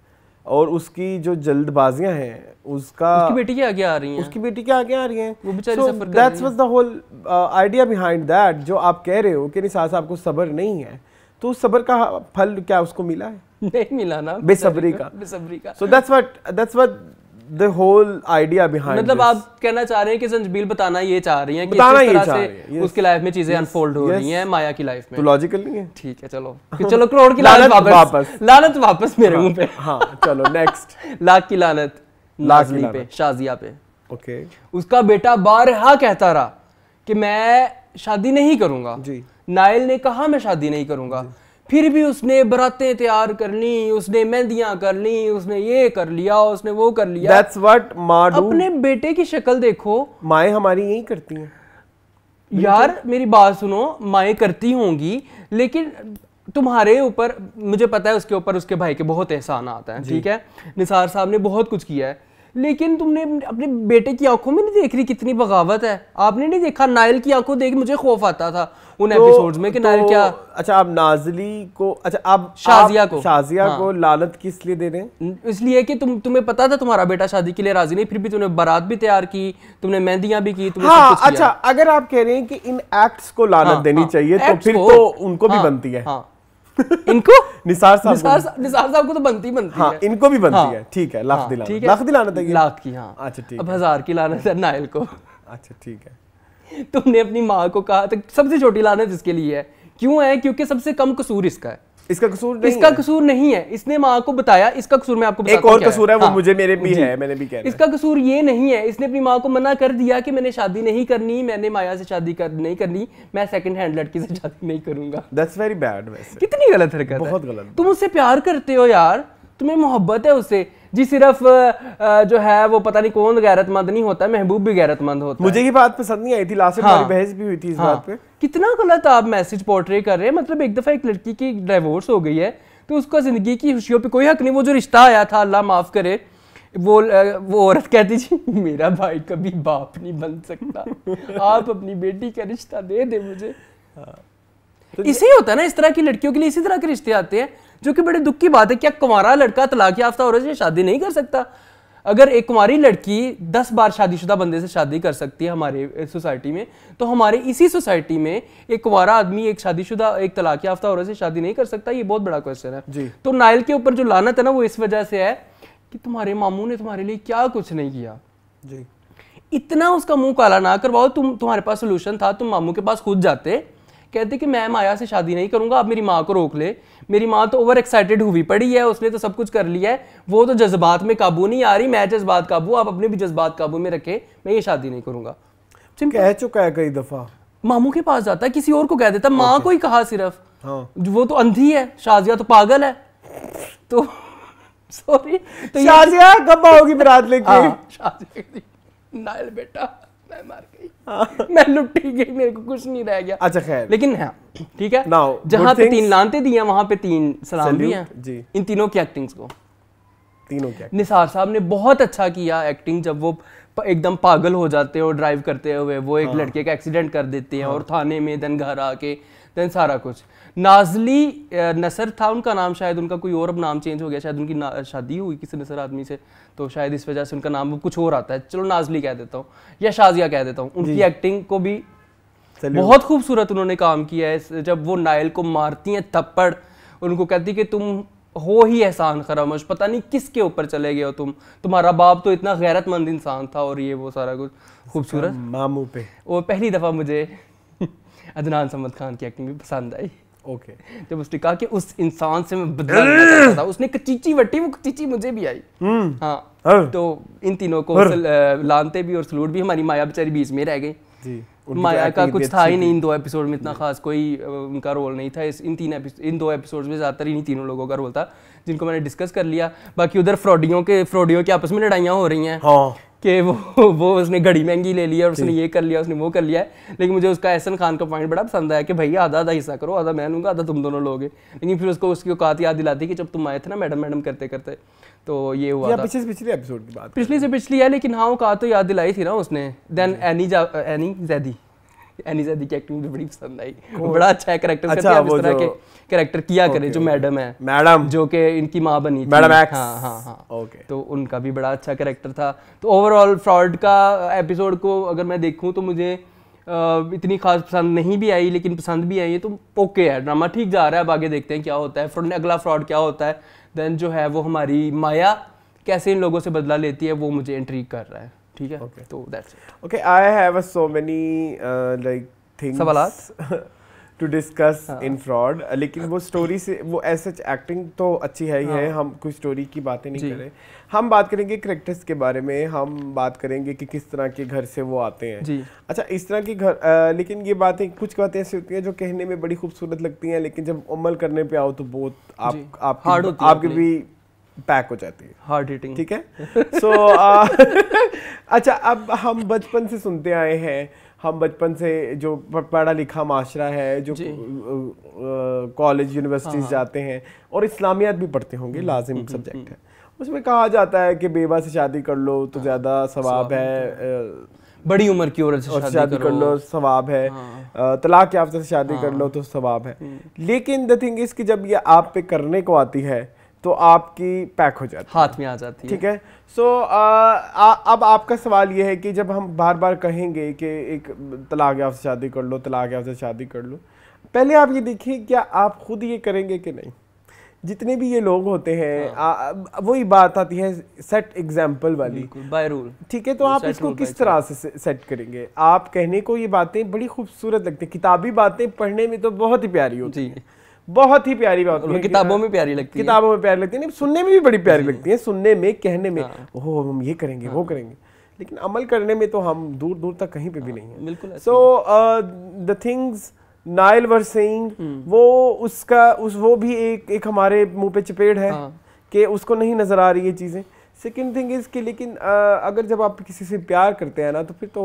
और उसकी जो जल्दबाजियां हैं उसका उसकी बेटी के आगे आ रही हैं उसकी बेटी के आगे आ रही हैं वो बेचारी so, सफर कर रही है that's was the whole idea behind that जो आप कह रहे हो कि निसार साहब को सब्र नहीं है तो सब्र का फल क्या उसको मिला है नहीं मिला ना बेसब्री का बेसब्री का so that's what that's what the whole idea behind मतलब आप कहना चाह रहे हैं कि संजबील बताना ये चाह रही हैं कि बताना ये चाह रही हैं yes. उसकी लाइफ में चीजें अनफोल्ड yes. हो yes. रही हैं माया की लाइफ में तो लॉजिकल नहीं है ठीक है चलो कि चलो करोड़ की लानत वापस, वापस लानत वापस मेरे हाँ, मुंह पे हां चलो नेक्स्ट लाख की लानत लाख पे शाजिया पे ओके उसका बेटा बारहा कहता रहा कि मैं शादी नहीं करूंगा जी नायल ने कहा मैं शादी नहीं करूंगा फिर भी उसने बरातें तैयार कर ली उसने मेहंदियां कर ली उसने ये कर लिया उसने वो कर लिया That's what अपने बेटे की शक्ल देखो माए हमारी यही करती हैं यार मेरी बात सुनो माए करती होंगी लेकिन तुम्हारे ऊपर मुझे पता है उसके ऊपर उसके भाई के बहुत एहसान आता है ठीक है निसार साहब ने बहुत कुछ किया है लेकिन तुमने अपने बेटे की आंखों में नहीं देख रही कितनी बगावत है आपने नहीं देखा नायल की आंखों देख मुझे खौफ आता था उन तो, एपिसोड्स में कि तो, नायल क्या अच्छा आप नाजली को अच्छा आप शाजिया को शाजिया हाँ। को लालत किस लिए दे रहे इसलिए कि तुम तुम्हें पता था तुम्हारा बेटा शादी के लिए राजी नहीं फिर भी तुमने बारात भी तैयार की तुमने मेहंदियां भी की हाँ, अच्छा अगर आप कह रहे हैं कि इन एक्ट्स को लालत हाँ, देनी हाँ। चाहिए तो फिर तो उनको भी हाँ, बनती है इनको निसार साहब निसार साहब को तो बनती बनती हाँ, है इनको भी बनती हाँ, है ठीक है लाख दिलाना हाँ, ठीक है लाख दिलाना था लाख की हाँ अच्छा ठीक अब हजार की लानत है नायल को अच्छा ठीक है तुमने अपनी माँ को कहा तो सबसे छोटी लानत इसके लिए है क्यों है क्योंकि सबसे कम कसूर इसका है इसका कसूर नहीं इसका कसूर नहीं है इसने माँ को बताया इसका कसूर मैं आपको एक और कसूर है, है वो हाँ। मुझे मेरे भी है मैंने भी कहा इसका कसूर ये नहीं है इसने अपनी माँ को मना कर दिया कि मैंने शादी नहीं करनी मैंने माया से शादी कर नहीं करनी मैं सेकंड हैंड लड़की से शादी नहीं करूंगा दैट्स वेरी बैड कितनी गलत हरकत बहुत गलत तुम उससे प्यार करते हो यार तुम्हें मोहब्बत है उससे जी सिर्फ जो है वो पता नहीं कौन गैरतमंद नहीं होता महबूब भी गैरतमंद होता मुझे ये बात पसंद नहीं आई थी लास्ट हाँ, बहस भी हुई थी इस हाँ, बात पे कितना गलत आप मैसेज पोर्ट्रे कर रहे हैं मतलब एक दफ़ा एक लड़की की डाइवोर्स हो गई है तो उसको ज़िंदगी की खुशियों पे कोई हक नहीं वो जो रिश्ता आया था अल्लाह माफ़ करे वो वो औरत कहती जी मेरा भाई कभी बाप नहीं बन सकता आप अपनी बेटी का रिश्ता दे दे मुझे हाँ। तो इसी होता है ना इस तरह की लड़कियों के लिए इसी तरह के रिश्ते आते हैं जो कि बड़े दुख की बात है क्या कुमारा लड़का तलाक याफ्ता औरत से शादी नहीं कर सकता अगर एक कुमारी लड़की दस बार शादीशुदा बंदे से शादी कर सकती है हमारे सोसाइटी में तो हमारे इसी सोसाइटी में एक कुंवारा आदमी एक शादीशुदा एक तलाक याफ्ता औरत से शादी नहीं कर सकता ये बहुत बड़ा क्वेश्चन है जी तो नायल के ऊपर जो लानत है ना वो इस वजह से है कि तुम्हारे मामू ने तुम्हारे लिए क्या कुछ नहीं किया जी इतना उसका मुंह काला ना करवाओ तुम तुम्हारे पास सोल्यूशन था तुम मामू के पास खुद जाते कहते कि मैं माया से शादी नहीं करूंगा आप मेरी माँ को रोक ले मेरी माँ तो ओवर एक्साइटेड हुई पड़ी है उसने तो सब कुछ कर लिया है वो तो जज्बात में काबू नहीं आ रही मैं जज्बात काबू आप अपने भी जज्बात काबू में रखें मैं ये शादी नहीं करूँगा कह चुका है कई दफ़ा मामू के पास जाता है किसी और को कह देता माँ को ही कहा सिर्फ हाँ। वो तो अंधी है शाजिया तो पागल है तो सॉरी तो शाजिया कब आओगी बारात लेके हाँ, शाजिया नायल बेटा मैं मार मैं लुट्टी गई मेरे को कुछ नहीं रह गया अच्छा खैर लेकिन है हाँ, ठीक है Now, जहाँ पे तीन लानते दी हैं वहां पे तीन सलाम भी हैं इन तीनों की एक्टिंग को तीनों की निसार साहब ने बहुत अच्छा किया एक्टिंग जब वो एकदम पागल हो जाते हैं और ड्राइव करते हुए वो एक हाँ। लड़के का एक्सीडेंट कर देते हैं हाँ। और थाने में देन घर आके देन सारा कुछ नाजली नसर था उनका नाम शायद उनका कोई और अब नाम चेंज हो गया शायद उनकी शादी हुई किसी नसर आदमी से तो शायद इस वजह से उनका नाम कुछ और आता है चलो नाजली कह देता हूँ या शाजिया कह देता हूँ उनकी एक्टिंग को भी बहुत खूबसूरत उन्होंने काम किया है जब वो नायल को मारती हैं थप्पड़ उनको कहती कि तुम हो ही एहसान खरामोश पता नहीं किसके ऊपर चले गए हो तुम तुम्हारा बाप तो इतना गैरतमंद इंसान था और ये वो सारा कुछ खूबसूरत मामू पे और पहली दफ़ा मुझे अदनान समद खान की एक्टिंग भी पसंद आई ओके जब उसने कहा कि उस इंसान से मैं बदला लेना चाहता था उसने कचीची वटी वो कचीची मुझे भी आई हम्म। हाँ तो इन तीनों को लानते भी और सलूट भी हमारी माया बेचारी बीच में रह गई तो माया का कुछ था ही नहीं इन दो एपिसोड में इतना खास कोई उनका रोल नहीं था इस इन तीन इन दो एपिसोड में ज़्यादातर इन्हीं तीनों लोगों का रोल था जिनको मैंने डिस्कस कर लिया बाकी उधर फ्रॉडियों के फ्रॉडियों के आपस में लड़ाइयाँ हो रही हैं हाँ। कि वो वो उसने घड़ी महंगी ले ली और उसने ये कर लिया उसने वो कर लिया है लेकिन मुझे उसका एहसन खान का पॉइंट बड़ा पसंद आया कि भाई आधा आधा हिस्सा करो आधा मैं लूँगा आधा तुम दोनों लोगे लेकिन फिर उसको उसकी औकात याद दिलाती कि जब तुम आए थे ना मैडम मैडम करते करते तो ये हुआ था पिछले पिछले एपिसोड की बात पिछली से पिछली है लेकिन हाँ औकात तो याद दिलाई थी ना उसने then Annie Annie Zaidi Annie Zaidi की एक्टिंग भी बड़ी पसंद आई बड़ा अच्छा, अच्छा है करेक्टर अच्छा, वो जो कैरेक्टर किया okay, करे जो मैडम है मैडम जो कि इनकी माँ बनी मैडम हाँ हाँ हाँ ओके okay. तो उनका भी बड़ा अच्छा कैरेक्टर था तो ओवरऑल फ्रॉड का एपिसोड को अगर मैं देखूँ तो मुझे इतनी खास पसंद नहीं भी आई लेकिन पसंद भी आई है तो ओके है ड्रामा ठीक जा रहा है अब आगे देखते हैं क्या होता है फ्रॉड अगला फ्रॉड क्या होता है देन जो है वो हमारी माया कैसे इन लोगों से बदला लेती है वो मुझे इंट्रीक कर रहा है ठीक है ओके तो that's okay I have so many like things सवाल टू डिस्कस इन फ्रॉड लेकिन वो स्टोरी से वो एज सच एक्टिंग तो अच्छी है ही हाँ. है हम कोई स्टोरी की बातें नहीं करें हम बात करेंगे करेक्टर्स के बारे में हम बात करेंगे कि किस तरह के घर से वो आते हैं जी अच्छा इस तरह के घर आ, uh, लेकिन ये बातें कुछ बातें ऐसी होती हैं जो कहने में बड़ी खूबसूरत लगती हैं लेकिन जब अमल करने पे आओ तो बहुत आप, आप हार्ड होती आपके भी पैक हो जाती है हार्ड हिटिंग ठीक है सो so, uh, अच्छा अब हम बचपन से सुनते आए हैं हम बचपन से जो पढ़ा लिखा माशरा है जो कॉलेज यूनिवर्सिटीज हाँ, हाँ। जाते हैं और इस्लामियात भी पढ़ते होंगे हम्म, लाजिम सब्जेक्ट हम्म, हम्म, है उसमें कहा जाता है कि बेबा से शादी कर लो तो हाँ, ज़्यादा सवाब है बड़ी उम्र की औरत से शादी कर लो सवाब है तलाक याफ्ता से शादी कर लो तो सवाब है लेकिन द थिंग इसकी जब ये आप पे करने को आती है तो आपकी पैक हो जाती हाथ में आ जाती है ठीक है सो so, अब आपका सवाल ये है कि जब हम बार बार कहेंगे कि एक तलाक याफ शादी कर लो तलाक आपसे शादी कर लो पहले आप ये देखिए क्या आप खुद ये करेंगे कि नहीं जितने भी ये लोग होते हैं हाँ। वही बात आती है सेट एग्जाम्पल वाली बाय रूल ठीक है तो आप इसको किस तरह से सेट करेंगे आप कहने को ये बातें बड़ी खूबसूरत लगती हैं किताबी बातें पढ़ने में तो बहुत ही प्यारी होती हैं बहुत ही प्यारी बात है किताबों में प्यारी लगती है किताबों में प्यारी लगती है सुनने में भी बड़ी प्यारी लगती है सुनने में कहने में हाँ। ओह हम ये करेंगे वो हाँ। करेंगे लेकिन अमल करने में तो हम दूर दूर तक कहीं पे भी हाँ, नहीं है बिल्कुल so the things Nyle were saying वो उसका उस वो भी एक एक हमारे मुंह पे चपेड़ है कि उसको नहीं नजर आ रही है चीज़ें सेकेंड थिंग इज कि लेकिन आ, अगर जब आप किसी से प्यार करते हैं ना तो फिर तो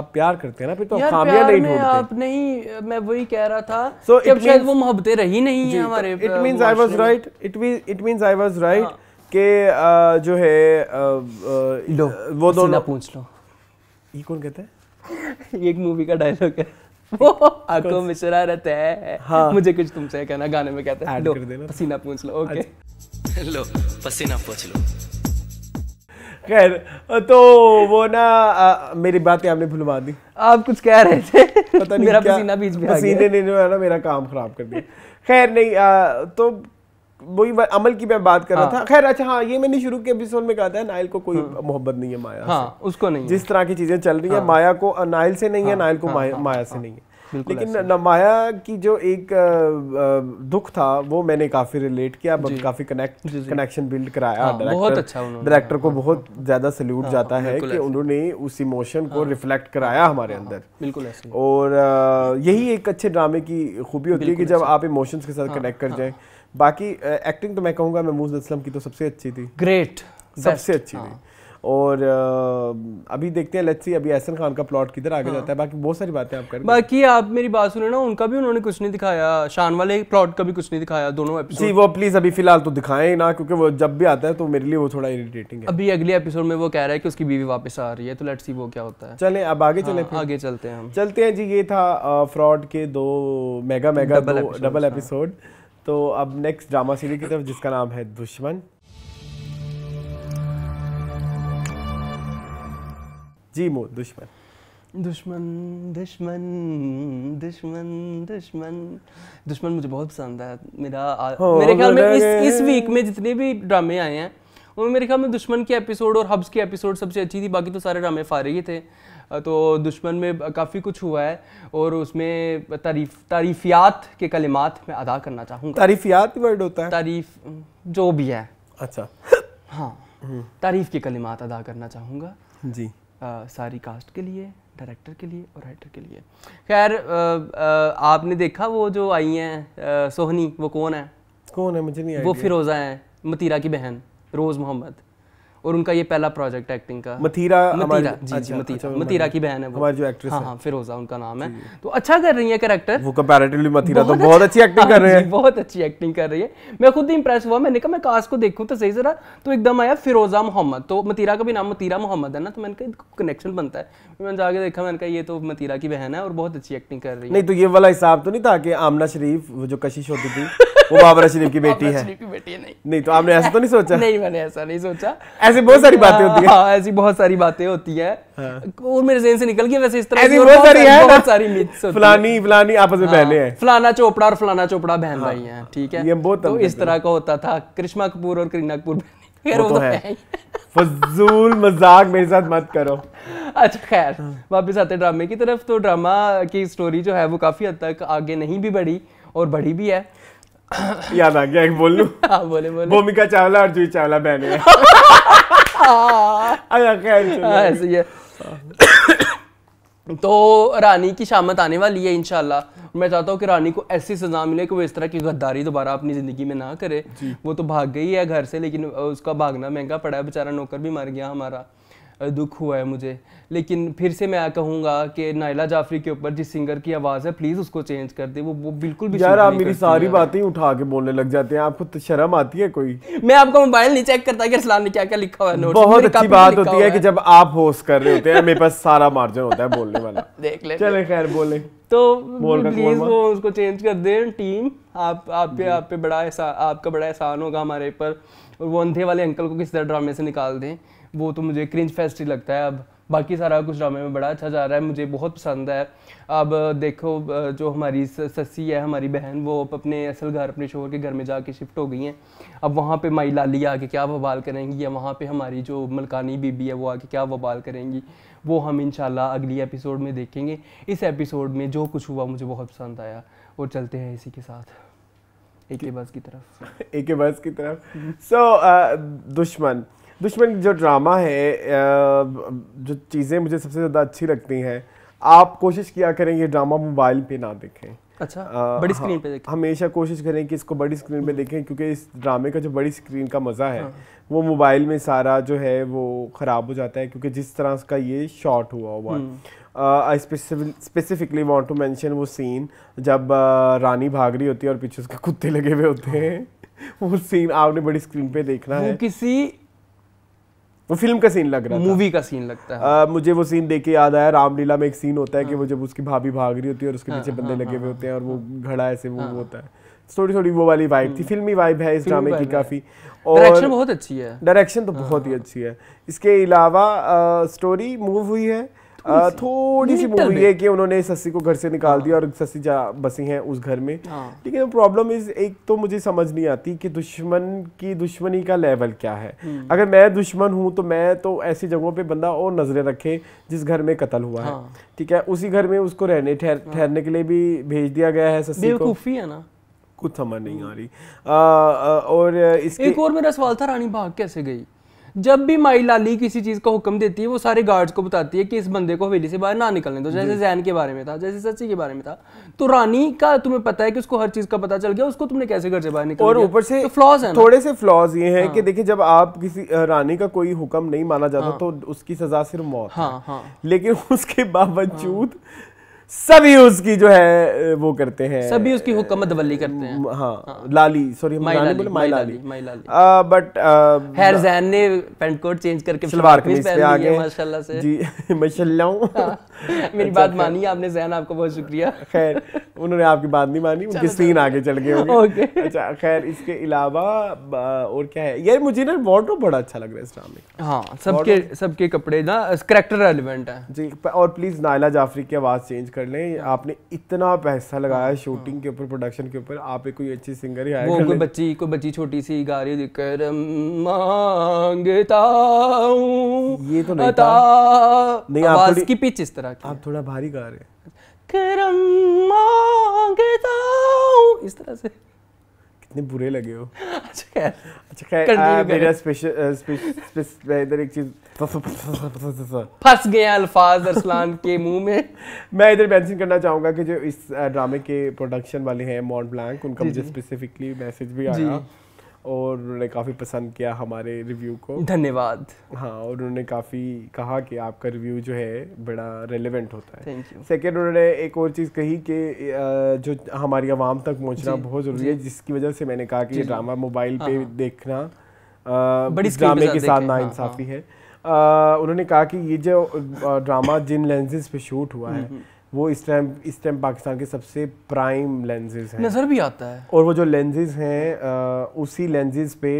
आप प्यार करते हैं ना फिर तो खामियां नहीं होते। आप नहीं मैं वही कह रहा था so कि शायद वो मोहब्बतें रही नहीं है हमारे it means I was right it it means I was right के जो है आ, आ, लो, वो दोनों पूछ लो ये कौन कहते हैं ये एक मूवी का डायलॉग है वो आंखों में शरारत है हाँ। मुझे कुछ तुमसे कहना गाने में कहते हैं पसीना पूछ लो ओके अच्छा। लो पसीना पूछ लो खैर तो वो ना आ, मेरी बातें आपने भुलवा दी आप कुछ कह रहे थे पता नहीं मेरा क्या, पसीना बीच में पसीने ने जो है ना मेरा काम खराब कर दिया खैर नहीं आ, तो वही अमल की मैं बात कर रहा हाँ। था खैर अच्छा हाँ ये मैंने शुरू के एपिसोड में कहा था नाइल को कोई हाँ। मोहब्बत नहीं है माया हाँ, से उसको नहीं जिस तरह की चीजें चल रही है हाँ। माया को नाइल से नहीं है नाइल को माया से नहीं है लेकिन नमाया की जो एक दुख था वो मैंने काफ़ी रिलेट किया काफ़ी कनेक्ट कनेक्शन बिल्ड कराया हाँ, बहुत अच्छा डायरेक्टर को हाँ, बहुत हाँ। ज़्यादा सल्यूट जाता है कि उन्होंने उस इमोशन को रिफ्लेक्ट कराया हमारे अंदर बिल्कुल और यही एक अच्छे ड्रामे की खूबी होती है कि जब आप इमोशंस के साथ कनेक्ट कर जाए बाकी एक्टिंग तो मैं कहूँगा महमूद असलम की तो सबसे अच्छी थी ग्रेट सबसे अच्छी थी और अभी देखते हैं लेट्स सी अभी एहसन खान का प्लॉट किधर आगे हाँ। जाता है बाकी बहुत सारी बातें आप करें बाकी आप मेरी बात सुने ना उनका भी उन्होंने कुछ नहीं दिखाया शान वाले प्लॉट का भी कुछ नहीं दिखाया दोनों एपिसोड जी वो प्लीज़ अभी फिलहाल तो दिखाएं ना क्योंकि वो जब भी आता है तो मेरे लिए वो थोड़ा इरिटेटिंग है अभी अगले एपिसोड में वो कह रहा है कि उसकी बीवी वापस आ रही है तो लेट्स सी वो क्या होता है चले अब आगे हाँ, चले आगे चलते हैं हम चलते हैं जी ये था फ्रॉड के दो मेगा मेगा डबल एपिसोड तो अब नेक्स्ट ड्रामा सीरीज की तरफ जिसका नाम है दुश्मन जी मो दुश्मन दुश्मन दुश्मन दुश्मन दुश्मन दुश्मन मुझे बहुत पसंद है मेरा oh, मेरे ख्याल में इस इस वीक में जितने भी ड्रामे आए हैं उनमें मेरे ख्याल में दुश्मन के एपिसोड और हब्स के एपिसोड सबसे अच्छी थी बाकी तो सारे ड्रामे फारे ही थे तो दुश्मन में काफ़ी कुछ हुआ है और उसमें तारीफ तारीफियात के कलिमात मैं अदा करना चाहूँगा तारीफियात वर्ड होता है तारीफ जो भी है अच्छा हाँ हम्म। तारीफ के कलिमात अदा करना चाहूँगा जी आ, सारी कास्ट के लिए डायरेक्टर के लिए और राइटर के लिए खैर आपने देखा वो जो आई हैं सोहनी वो कौन है कौन है मुझे नहीं वो फिरोज़ा है मतीरा की बहन रोज़ मोहम्मद और उनका ये पहला प्रोजेक्ट एक्टिंग का मथीरा मथीरा जी अच्छा, जी अच्छा, अच्छा, मथीरा मथीरा की बहन है हमारी जो एक्ट्रेस हाँ हाँ फिरोजा उनका नाम है तो अच्छा कर रही है कैरेक्टर वो कंपैरेटिवली मथीरा तो बहुत अच्छी एक्टिंग हाँ कर रहे हैं बहुत अच्छी एक्टिंग कर रही है मैं खुद ही इंप्रेस हुआ मैंने कहा मैं कास्ट को देखूँ तो सही जरा तो एकदम आया फिरोजा मोहम्मद तो मथीरा का भी नाम मथीरा मोहम्मद है ना तो मैंने कहा कनेक्शन बनता है मैंने जाके देखा मैंने कहा ये तो मथीरा की बहन है और बहुत अच्छी एक्टिंग कर रही है नहीं तो ये वाला हिसाब तो नहीं था कि आमना शरीफ वो जो कशिश होती थी वो बाबरा शरीफ की बेटी है की बेटी है नहीं नहीं तो आपने ऐसा तो नहीं सोचा नहीं मैंने ऐसा नहीं सोचा ऐसी बहुत सारी बातें होती है हाँ, ऐसी बहुत सारी बातें होती है हाँ। और मेरे जहन से निकल गई वैसे इस तरह ऐसी बहुत सारी है बहुत सारी मिथ्स फलानी फलानी आपस में हाँ, बहने हैं फलाना चोपड़ा और फलाना चोपड़ा बहन भाई हैं ठीक है ये बहुत तो इस तरह का होता था कृष्णा कपूर और करीना कपूर वो तो, तो है फजूल मजाक मेरे साथ मत करो अच्छा खैर वापस आते ड्रामे की तरफ तो ड्रामा की स्टोरी जो है वो काफ़ी हद तक आगे नहीं भी बढ़ी और बढ़ी भी है याद आ गया एक बोल लू हाँ बोले बोले भूमिका चावला और जूही चावला बहने हाँ, ऐसे ही तो रानी की शामत आने वाली है इनशाला मैं चाहता हूँ कि रानी को ऐसी सजा मिले कि वो इस तरह की गद्दारी दोबारा अपनी ज़िंदगी में ना करे वो तो भाग गई है घर से लेकिन उसका भागना महंगा पड़ा है बेचारा नौकर भी मर गया हमारा दुख हुआ है मुझे लेकिन फिर से मैं कहूँगा कि नायला जाफरी के ऊपर जिस सिंगर की आवाज़ है प्लीज़ उसको चेंज कर दे वो वो बिल्कुल भी यार आप मेरी सारी बातें उठा के बोलने लग जाते हैं आपको तो शर्म आती है कोई मैं आपका मोबाइल नहीं चेक करता कि असलान ने क्या क्या लिखा हुआ है बहुत अच्छी बात होती है कि जब आप होस्ट कर रहे होते हैं मेरे पास सारा मार्जिन होता है बोलने वाला देख ले चले खैर बोले तो प्लीज वो उसको चेंज कर दें टीम आप आप पे आप पे बड़ा एहसान आपका बड़ा एहसान होगा हमारे पर और वो अंधे वाले अंकल को किस तरह ड्रामे से निकाल दें वो तो मुझे क्रिंज फेस्ट ही लगता है अब बाकी सारा कुछ ड्रामे में बड़ा अच्छा जा रहा है मुझे बहुत पसंद है अब देखो जो हमारी सस्सी है हमारी बहन वो अपने असल घर अपने शोहर के घर में जाके शिफ्ट हो गई हैं अब वहाँ पे माई लाली आके क्या बवाल करेंगी या वहाँ पे हमारी जो मलकानी बीबी है वो आके क्या बवाल करेंगी वो हम इन अगली एपिसोड में देखेंगे इस एपिसोड में जो कुछ हुआ मुझे बहुत पसंद आया और चलते हैं इसी के साथ एक बस की तरफ एक बस की तरफ सो हम्म। so, uh, दुश्मन दुश्मन जो ड्रामा है जो चीज़ें मुझे सबसे ज़्यादा अच्छी लगती हैं आप कोशिश किया करें ये ड्रामा मोबाइल पे ना देखें अच्छा आ, बड़ी हाँ, स्क्रीन पे देखें हमेशा कोशिश करें कि इसको बड़ी स्क्रीन पे देखें क्योंकि इस ड्रामे का जो बड़ी स्क्रीन का मज़ा है हाँ। वो मोबाइल में सारा जो है वो ख़राब हो जाता है क्योंकि जिस तरह का ये शॉट हुआ हुआ I specifically want to mention वो सीन जब रानी भाग रही होती है और पीछे उसके कुत्ते लगे हुए होते हैं वो सीन आपने बड़ी स्क्रीन पे देखना है किसी वो फिल्म का सीन लग रहा है मूवी का सीन लगता है आ, मुझे वो सीन देख के याद आया रामलीला में एक सीन होता है कि हाँ। वो जब उसकी भाभी भाग रही होती है और उसके हाँ, पीछे हाँ, बंदे लगे हुए होते हैं और वो घड़ा ऐसे वो होता है थोड़ी थोड़ी वो वाली वाइब थी हम्म। फिल्मी वाइब है इस ड्रामे की काफ़ी और डायरेक्शन बहुत अच्छी है डायरेक्शन तो बहुत ही अच्छी है इसके अलावा स्टोरी मूव हुई है थोड़ी सी मूवी है कि उन्होंने सस्सी को घर से निकाल दिया और सस्सी जा बसी हैं उस घर में ठीक है प्रॉब्लम इज एक तो मुझे समझ नहीं आती कि दुश्मन की दुश्मनी का लेवल क्या है हम्म। अगर मैं दुश्मन हूँ तो मैं तो ऐसी जगहों पे बंदा और नजरें रखे जिस घर में कत्ल हुआ है हाँ। ठीक है उसी घर में उसको रहने हाँ। ठहरने के लिए भी भेज दिया गया है सस्सी को है ना कुछ समझ नहीं हम्म। आ रही आ, आ, और इसके एक और मेरा सवाल था रानी बाग कैसे गई जब भी माई लाली किसी चीज़ का हुक्म देती है वो सारे गार्ड्स को बताती है कि इस बंदे को हवेली से बाहर ना निकलने दो जैसे जैन के बारे में था जैसे सची के बारे में था तो रानी का तुम्हें पता है कि उसको हर चीज़ का पता चल गया उसको तुमने कैसे घर से बाहर निकल और ऊपर से तो फ्लॉज है थोड़े से फ्लॉज ये है कि हाँ। देखिये जब आप किसी रानी का कोई हुक्म नहीं माना जाता हाँ। तो उसकी सजा सिर्फ मौत हाँ, लेकिन उसके बावजूद सभी उसकी जो है वो करते हैं सभी उसकी हुकमत वली करते हैं हाँ, हाँ। लाली सॉरी माई लाली बोले माई लाली माई लाली बट हैर जैन ने पेंट कोट चेंज करके सलवार कमीज पे आ गए माशाल्लाह से जी माशाल्लाह हूं हाँ, मेरी अच्छा, बात मानी आपने जैन आपको बहुत शुक्रिया खैर उन्होंने आपकी बात नहीं मानी उनकी सीन आगे चल गए ओके अच्छा खैर इसके अलावा और क्या है यार मुझे ना वार्डरोब बड़ा अच्छा लग रहा है इस ड्रामे हाँ सबके सबके कपड़े ना करेक्टर रेलिवेंट है जी और प्लीज नायला जाफरी की आवाज चेंज कर लें आपने इतना पैसा लगाया शूटिंग हाँ, हाँ। के ऊपर प्रोडक्शन के ऊपर आप एक कोई अच्छी सिंगर ही आया वो कोई बच्ची कोई बच्ची छोटी सी गा रही कर मांगता हूँ ये तो नहीं था नहीं आवाज की पिच इस तरह की आप थोड़ा भारी गा रहे हैं करम मांगता हूँ इस तरह से कितने बुरे लगे हो अच्छा खैर अच्छा खैर मेरा स्पेशल इधर एक चीज फंस गए अल्फाज अरसलान के मुंह में मैं इधर मेंशन करना चाहूंगा कि जो इस ड्रामे के प्रोडक्शन वाले हैं मॉन्ट ब्लैंक उनका मुझे स्पेसिफिकली मैसेज भी आया और उन्होंने काफ़ी पसंद किया हमारे रिव्यू को धन्यवाद हाँ और उन्होंने काफ़ी कहा कि आपका रिव्यू जो है बड़ा रेलिवेंट होता है थैंक यू सेकेंड उन्होंने एक और चीज़ कही कि जो हमारी आवाम तक पहुँचना बहुत ज़रूरी है जिसकी वजह से मैंने कहा कि ड्रामा मोबाइल पे हाँ, हाँ। देखना बड़ी ड्रामे के साथ हाँ, नाइंसाफ़ी है उन्होंने कहा कि ये जो ड्रामा जिन लेंसेज पे शूट हुआ हम्म, है हम्म। वो इस टाइम इस टाइम पाकिस्तान के सबसे प्राइम लेंजेज हैं नज़र भी आता है और वो जो लेंजेज हैं उसी लेंजेज पे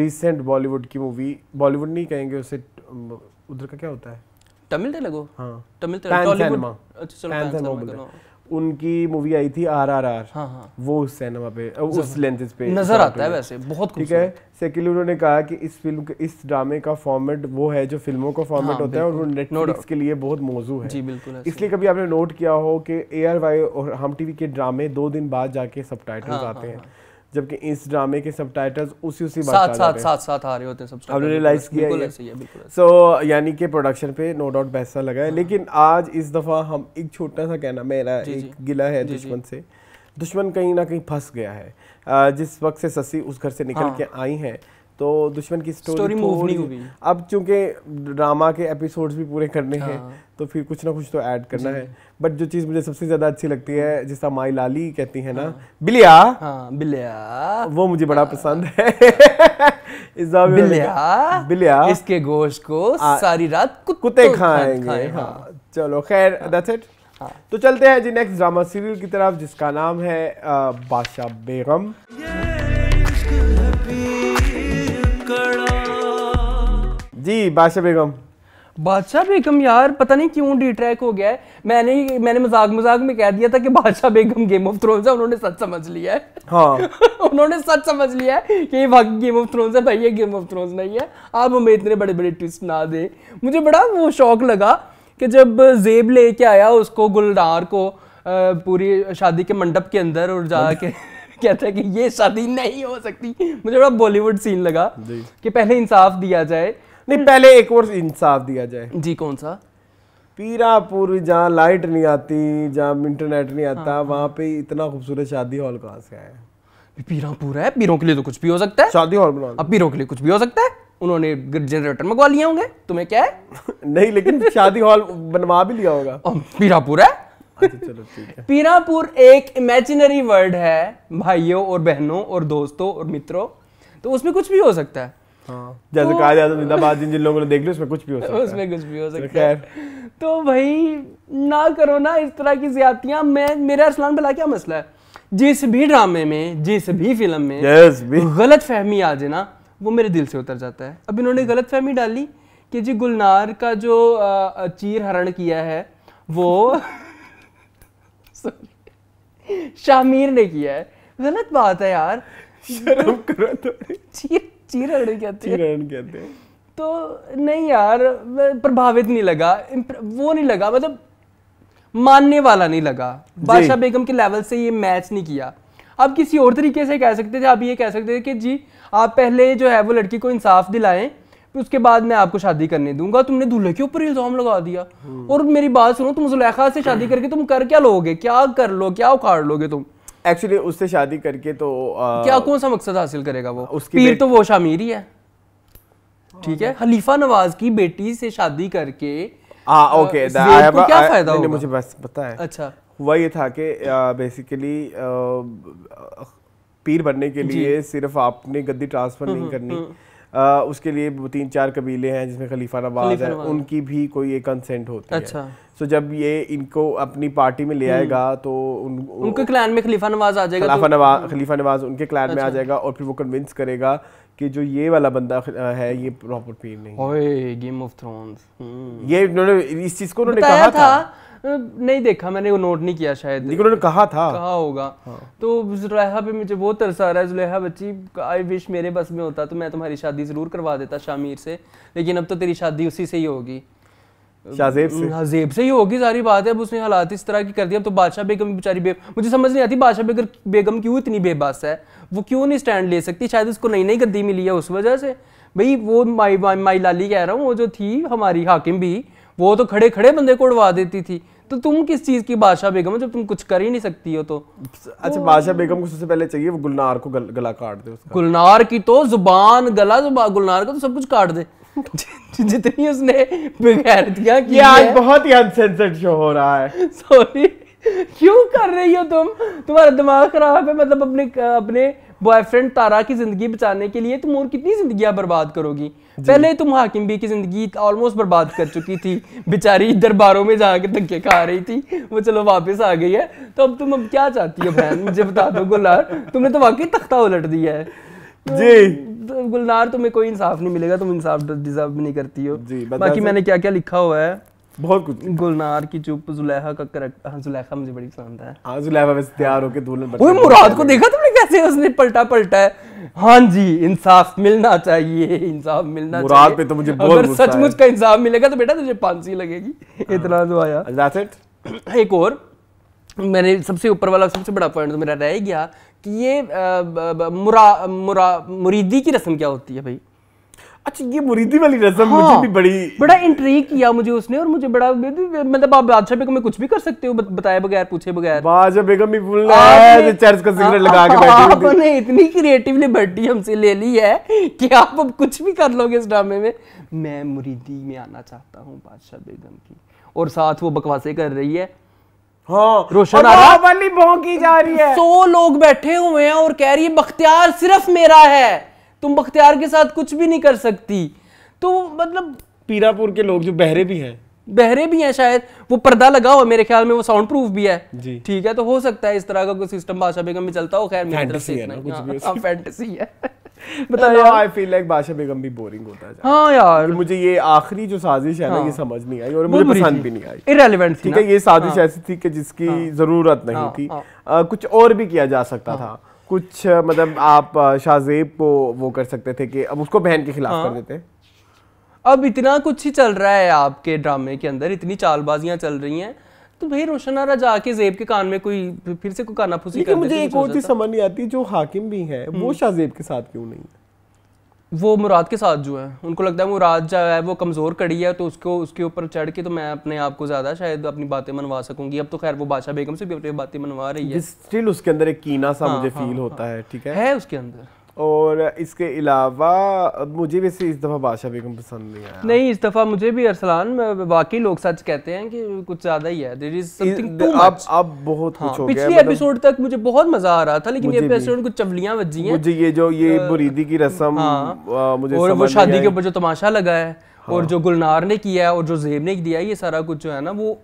रिसेंट बॉलीवुड की मूवी बॉलीवुड नहीं कहेंगे उसे उधर का क्या होता है तमिल तेलुगु हाँ तमिल तेलुगु उनकी मूवी आई थी आर आर आर वो उस सिनेमा पे उस लेंथेस पे नजर आता है वैसे बहुत ठीक है सेकेंडली उन्होंने कहा कि इस फिल्म इस ड्रामे का फॉर्मेट वो है जो फिल्मों का फॉर्मेट हाँ, होता है और वो नेटफ्लिक्स के लिए बहुत मौजू है जी बिल्कुल इसलिए कभी आपने नोट किया हो कि ए आर वाई और हम टीवी के ड्रामे दो दिन बाद जाके सब हाँ, हाँ, आते हैं हाँ। जबकि इस ड्रामे के सब टाइटल उसी उसी बात साथ साथ साथ साथ आ रहे होते सब हमने रियलाइज किया है सो so, यानी कि प्रोडक्शन पे नो डाउट पैसा लगा है हाँ। लेकिन आज इस दफ़ा हम एक छोटा सा कहना मेरा एक गिला है दुश्मन से दुश्मन कहीं ना कहीं फंस गया है जिस वक्त से ससी उस घर से निकल हाँ। के आई हैं तो दुश्मन की स्टोरी, मूव नहीं हुई अब चूंकि ड्रामा के एपिसोड्स भी पूरे करने हैं हाँ। तो फिर कुछ ना कुछ तो ऐड करना है बट जो चीज़ मुझे सबसे ज़्यादा अच्छी लगती है जिसका माई लाली कहती है ना हाँ। बिलिया हाँ, बिलिया वो मुझे बड़ा पसंद है बिलिया बिलिया इसके गोश्त को सारी रात कुत्ते खाएंगे चलो खैर दैट्स इट तो चलते हैं जी नेक्स्ट ड्रामा सीरियल की तरफ जिसका नाम है बादशाह बेगम yeah. जी बादशाह बेगम बादशाह बेगम यार पता नहीं क्यों डी ट्रैक हो गया है मैंने मैंने मजाक मजाक में कह दिया था कि बादशाह बेगम गेम ऑफ थ्रोन्स है उन्होंने सच समझ लिया है हाँ उन्होंने सच समझ लिया है कि ये वाकई गेम ऑफ थ्रोन्स है भाई ये गेम ऑफ थ्रोन्स नहीं है आप हमें इतने बड़े बड़े ट्विस्ट ना दे मुझे बड़ा वो शौक लगा कि जब जेब लेके आया उसको गुलदार को पूरी शादी के मंडप के अंदर और जाके कहता है कि ये शादी नहीं हो सकती मुझे बड़ा बॉलीवुड सीन लगा कि पहले इंसाफ दिया जाए नहीं हम्म। पहले एक और इंसाफ दिया जाए जी कौन सा पीरापुर जहाँ लाइट नहीं आती जहाँ इंटरनेट नहीं आता हाँ, हाँ, वहाँ पे इतना खूबसूरत शादी हॉल कहाँ से आया पीरापुर है पीरों के लिए तो कुछ भी हो सकता है शादी हॉल बना अब पीरों के लिए कुछ भी हो सकता है उन्होंने जनरेटर मंगवा लिए होंगे तुम्हें क्या है नहीं लेकिन शादी हॉल बनवा भी लिया होगा पीरापुर है अच्छा, चलो है पीरापुर एक इमेजिनरी वर्ड है भाइयों और बहनों और दोस्तों और मित्रों तो उसमें कुछ भी हो सकता है हाँ। जैसे कहा जाता जिंदाबाद जिन जिन लोगों ने देख लिया उसमें कुछ भी हो सकता है उसमें कुछ भी हो तो सकता है तो भाई ना करो ना इस तरह की ज्यादतियां मैं मेरा अरसलान भला क्या मसला है जिस भी ड्रामे में जिस भी फिल्म में yes, भी। गलत फहमी आ जाए ना वो मेरे दिल से उतर जाता है अब इन्होंने गलत फहमी डाली कि जी गुलनार का जो चीर हरण किया है वो शामीर ने किया है गलत बात है यार शर्म करो थोड़ी तो। चीर चीरहरण कहते हैं चीरहरण कहते हैं तो नहीं यार प्रभावित नहीं लगा वो नहीं लगा मतलब मानने वाला नहीं लगा बादशाह बेगम के लेवल से ये मैच नहीं किया आप किसी और तरीके से कह सकते थे आप ये कह सकते थे कि जी आप पहले जो है वो लड़की को इंसाफ दिलाएं फिर उसके बाद मैं आपको शादी करने दूंगा तुमने दूल्हे के ऊपर इल्जाम लगा दिया हम्म। और मेरी बात सुनो तुम जुलेखा से शादी करके तुम कर क्या लोगे क्या कर लो क्या उखाड़ लोगे तुम एक्चुअली उससे शादी करके तो आ, क्या कौन सा मकसद हासिल करेगा वो उसकी पीर तो वो शामिर ही है ठीक है हलीफा हाँ, नवाज की बेटी से शादी करके आ, ओके को क्या फायदा होगा मुझे बस पता है अच्छा हुआ ये था कि बेसिकली पीर बनने के लिए सिर्फ आपने गद्दी ट्रांसफर हम्म, नहीं हम्म, करनी आ, हम्म। उसके लिए तीन चार कबीले हैं जिसमें खलीफा नवाज है उनकी भी कोई एक कंसेंट होती अच्छा। है सो जब ये इनको अपनी पार्टी में ले हम्म। आएगा तो उन, उनके क्लैन में खलीफा नवाज आ जाएगा खलीफा तो, नवाज खलीफा नवाज उनके क्लैन अच्छा। में आ अच्छा। जाएगा और फिर वो कन्विंस करेगा कि जो ये वाला बंदा है ये प्रॉपर पीर नहीं ओए गेम ऑफ थ्रोन्स ये इन्होंने इस चीज को उन्होंने कहा था, था नहीं देखा मैंने वो नोट नहीं किया शायद लेकिन उन्होंने कहा था कहा होगा हाँ। तो जुलेहा पे मुझे बहुत तरस आ रहा है जुलेहा बच्ची आई विश मेरे बस में होता तो मैं तुम्हारी शादी ज़रूर करवा देता शामिर से लेकिन अब तो तेरी शादी उसी से ही होगी शाहजेब से शाहजेब हम्म, से ही होगी सारी बात है अब उसने हालात इस तरह की कर दिया अब तो बादशाह बेगम बेचारी बे मुझे समझ नहीं आती बादशाह बेगर बेगम क्यों इतनी बेबस है वो क्यों नहीं स्टैंड ले सकती शायद उसको नई नई गद्दी मिली है उस वजह से भाई वो माई माई, माई लाली कह रहा हूँ वो जो थी हमारी हाकिम भी वो तो खड़े खड़े बंदे को उड़वा देती थी तो तुम किस चीज की बादशाह बेगम जब तुम कुछ कर ही नहीं सकती हो तो अच्छा बादशाह बेगम को सबसे पहले चाहिए वो गुलनार को गल, गला काट दे गुलनार की तो जुबान गला जुबान गुलनार का तो सब कुछ काट दे जितनी उसने बेगैरतियां की ये आज बहुत ही अनसेंसर्ड शो हो रहा है सॉरी क्यों कर रही हो तुम तुम्हारा दिमाग खराब है मतलब अपने अपने बॉयफ्रेंड तारा की जिंदगी बचाने के लिए तुम और कितनी जिंदगी बर्बाद करोगी पहले तुम हाकिम बी की जिंदगी ऑलमोस्ट बर्बाद कर चुकी थी बेचारी दरबारों में जाके धक्के खा रही थी वो चलो वापस आ गई है तो अब तुम अब क्या चाहती हो बहन मुझे बता दो गुलार तुमने तो वाकई तख्ता उलट दिया है जी तो गुलनार तुम्हें कोई इंसाफ नहीं मिलेगा तुम इंसाफ डिजर्व नहीं करती हो बाकी मैंने क्या क्या लिखा हुआ है बहुत कुछ गुलनार की चुप जुलेहा का करेक्ट हाँ जुलेहा मुझे बड़ी पसंद है हाँ जुलेहा वैसे तैयार होके दुल्हन ओए मुराद को देखा तुमने कैसे उसने पलटा पलटा है हाँ जी इंसाफ मिलना चाहिए इंसाफ मिलना मुराद चाहिए। पे तो मुझे बहुत अगर सचमुच का इंसाफ मिलेगा तो बेटा तुझे फांसी लगेगी हाँ। इतना जो आया एक और मैंने सबसे ऊपर वाला सबसे बड़ा पॉइंट तो मेरा रह गया कि ये मुरा मुरा मुरीदी की रस्म क्या होती है भाई अच्छा ये मुरीदी वाली रस्म हाँ, मुझे भी बड़ी बड़ा इंट्रीक किया मुझे उसने और मुझे बड़ा मतलब आप बादशाह बेगम में कुछ भी कर सकते हो बताए बगैर पूछे बगैर बादशाह बेगम भी फुल चर्च का हाँ, लगा के आपने इतनी क्रिएटिव लिबर्टी हमसे ले ली है कि आप अब कुछ भी कर लोगे इस ड्रामे में मैं मुरीदी में आना चाहता हूँ बादशाह बेगम की और साथ वो बकवासे कर रही है हाँ। रोशन वाली भौंकी जा रही है सो लोग बैठे हुए हैं और कह रही है बख्तियार सिर्फ मेरा है तुम बख्तियार के साथ कुछ भी नहीं कर सकती तो मतलब पीरापुर के लोग जो बहरे भी हैं बहरे भी हैं शायद वो पर्दा लगा हुआ मेरे ख्याल में वो साउंड प्रूफ भी है जी ठीक है तो हो सकता है इस तरह का कोई सिस्टम बादशाह बेगम में चलता हो खैर मेरी तरफ से फैंटेसी है बताया आई फील लाइक बादशाह बेगम भी बोरिंग होता है हाँ यार मुझे ये आखिरी जो साजिश है ना ये हाँ। समझ नहीं आई और मुझे पसंद भी नहीं आई इरेलीवेंट ठीक है ये साजिश हाँ। ऐसी थी कि जिसकी हाँ। जरूरत नहीं थी कुछ और भी किया जा सकता था कुछ मतलब आप शाहजेब को वो कर सकते थे कि अब उसको बहन के खिलाफ कर देते अब इतना कुछ ही चल रहा है आपके ड्रामे के अंदर इतनी चालबाजियां चल रही हैं तो भाई रोशना राजा आके जेब के कान में कोई फिर से कोई काना फूसी कर मुझे एक तो और चीज समझ नहीं आती जो हाकिम भी है वो हम्म। शाहजेब के साथ क्यों नहीं वो मुराद के साथ जो है उनको लगता है मुराद जो है वो कमज़ोर कड़ी है तो उसको उसके ऊपर चढ़ के तो मैं अपने आप को ज़्यादा शायद अपनी बातें मनवा सकूंगी अब तो खैर वो बादशाह बेगम से भी अपनी बातें मनवा रही है स्टिल उसके अंदर एक कीना सा हाँ, मुझे हाँ, फील हाँ, होता हाँ, है ठीक है है उसके अंदर और इसके अलावा मुझे वैसे इस दफ़ा बादशाह बेगम पसंद नहीं आया नहीं इस दफ़ा मुझे भी अरसलान बाकी लोग सच कहते हैं कि कुछ ज़्यादा ही है देर इज समथिंग टू अब अब बहुत हाँ, कुछ हो पिछले एपिसोड मतलब तक मुझे बहुत मज़ा आ रहा था लेकिन ये एपिसोड कुछ चवलियाँ बजी हैं मुझे ये जो ये बुरीदी की रस्म हाँ, मुझे और वो शादी के ऊपर जो तमाशा लगा है और हाँ। जो गुलनार ने किया है और जो जेब ने दिया है ये सारा कुछ जो है ना वो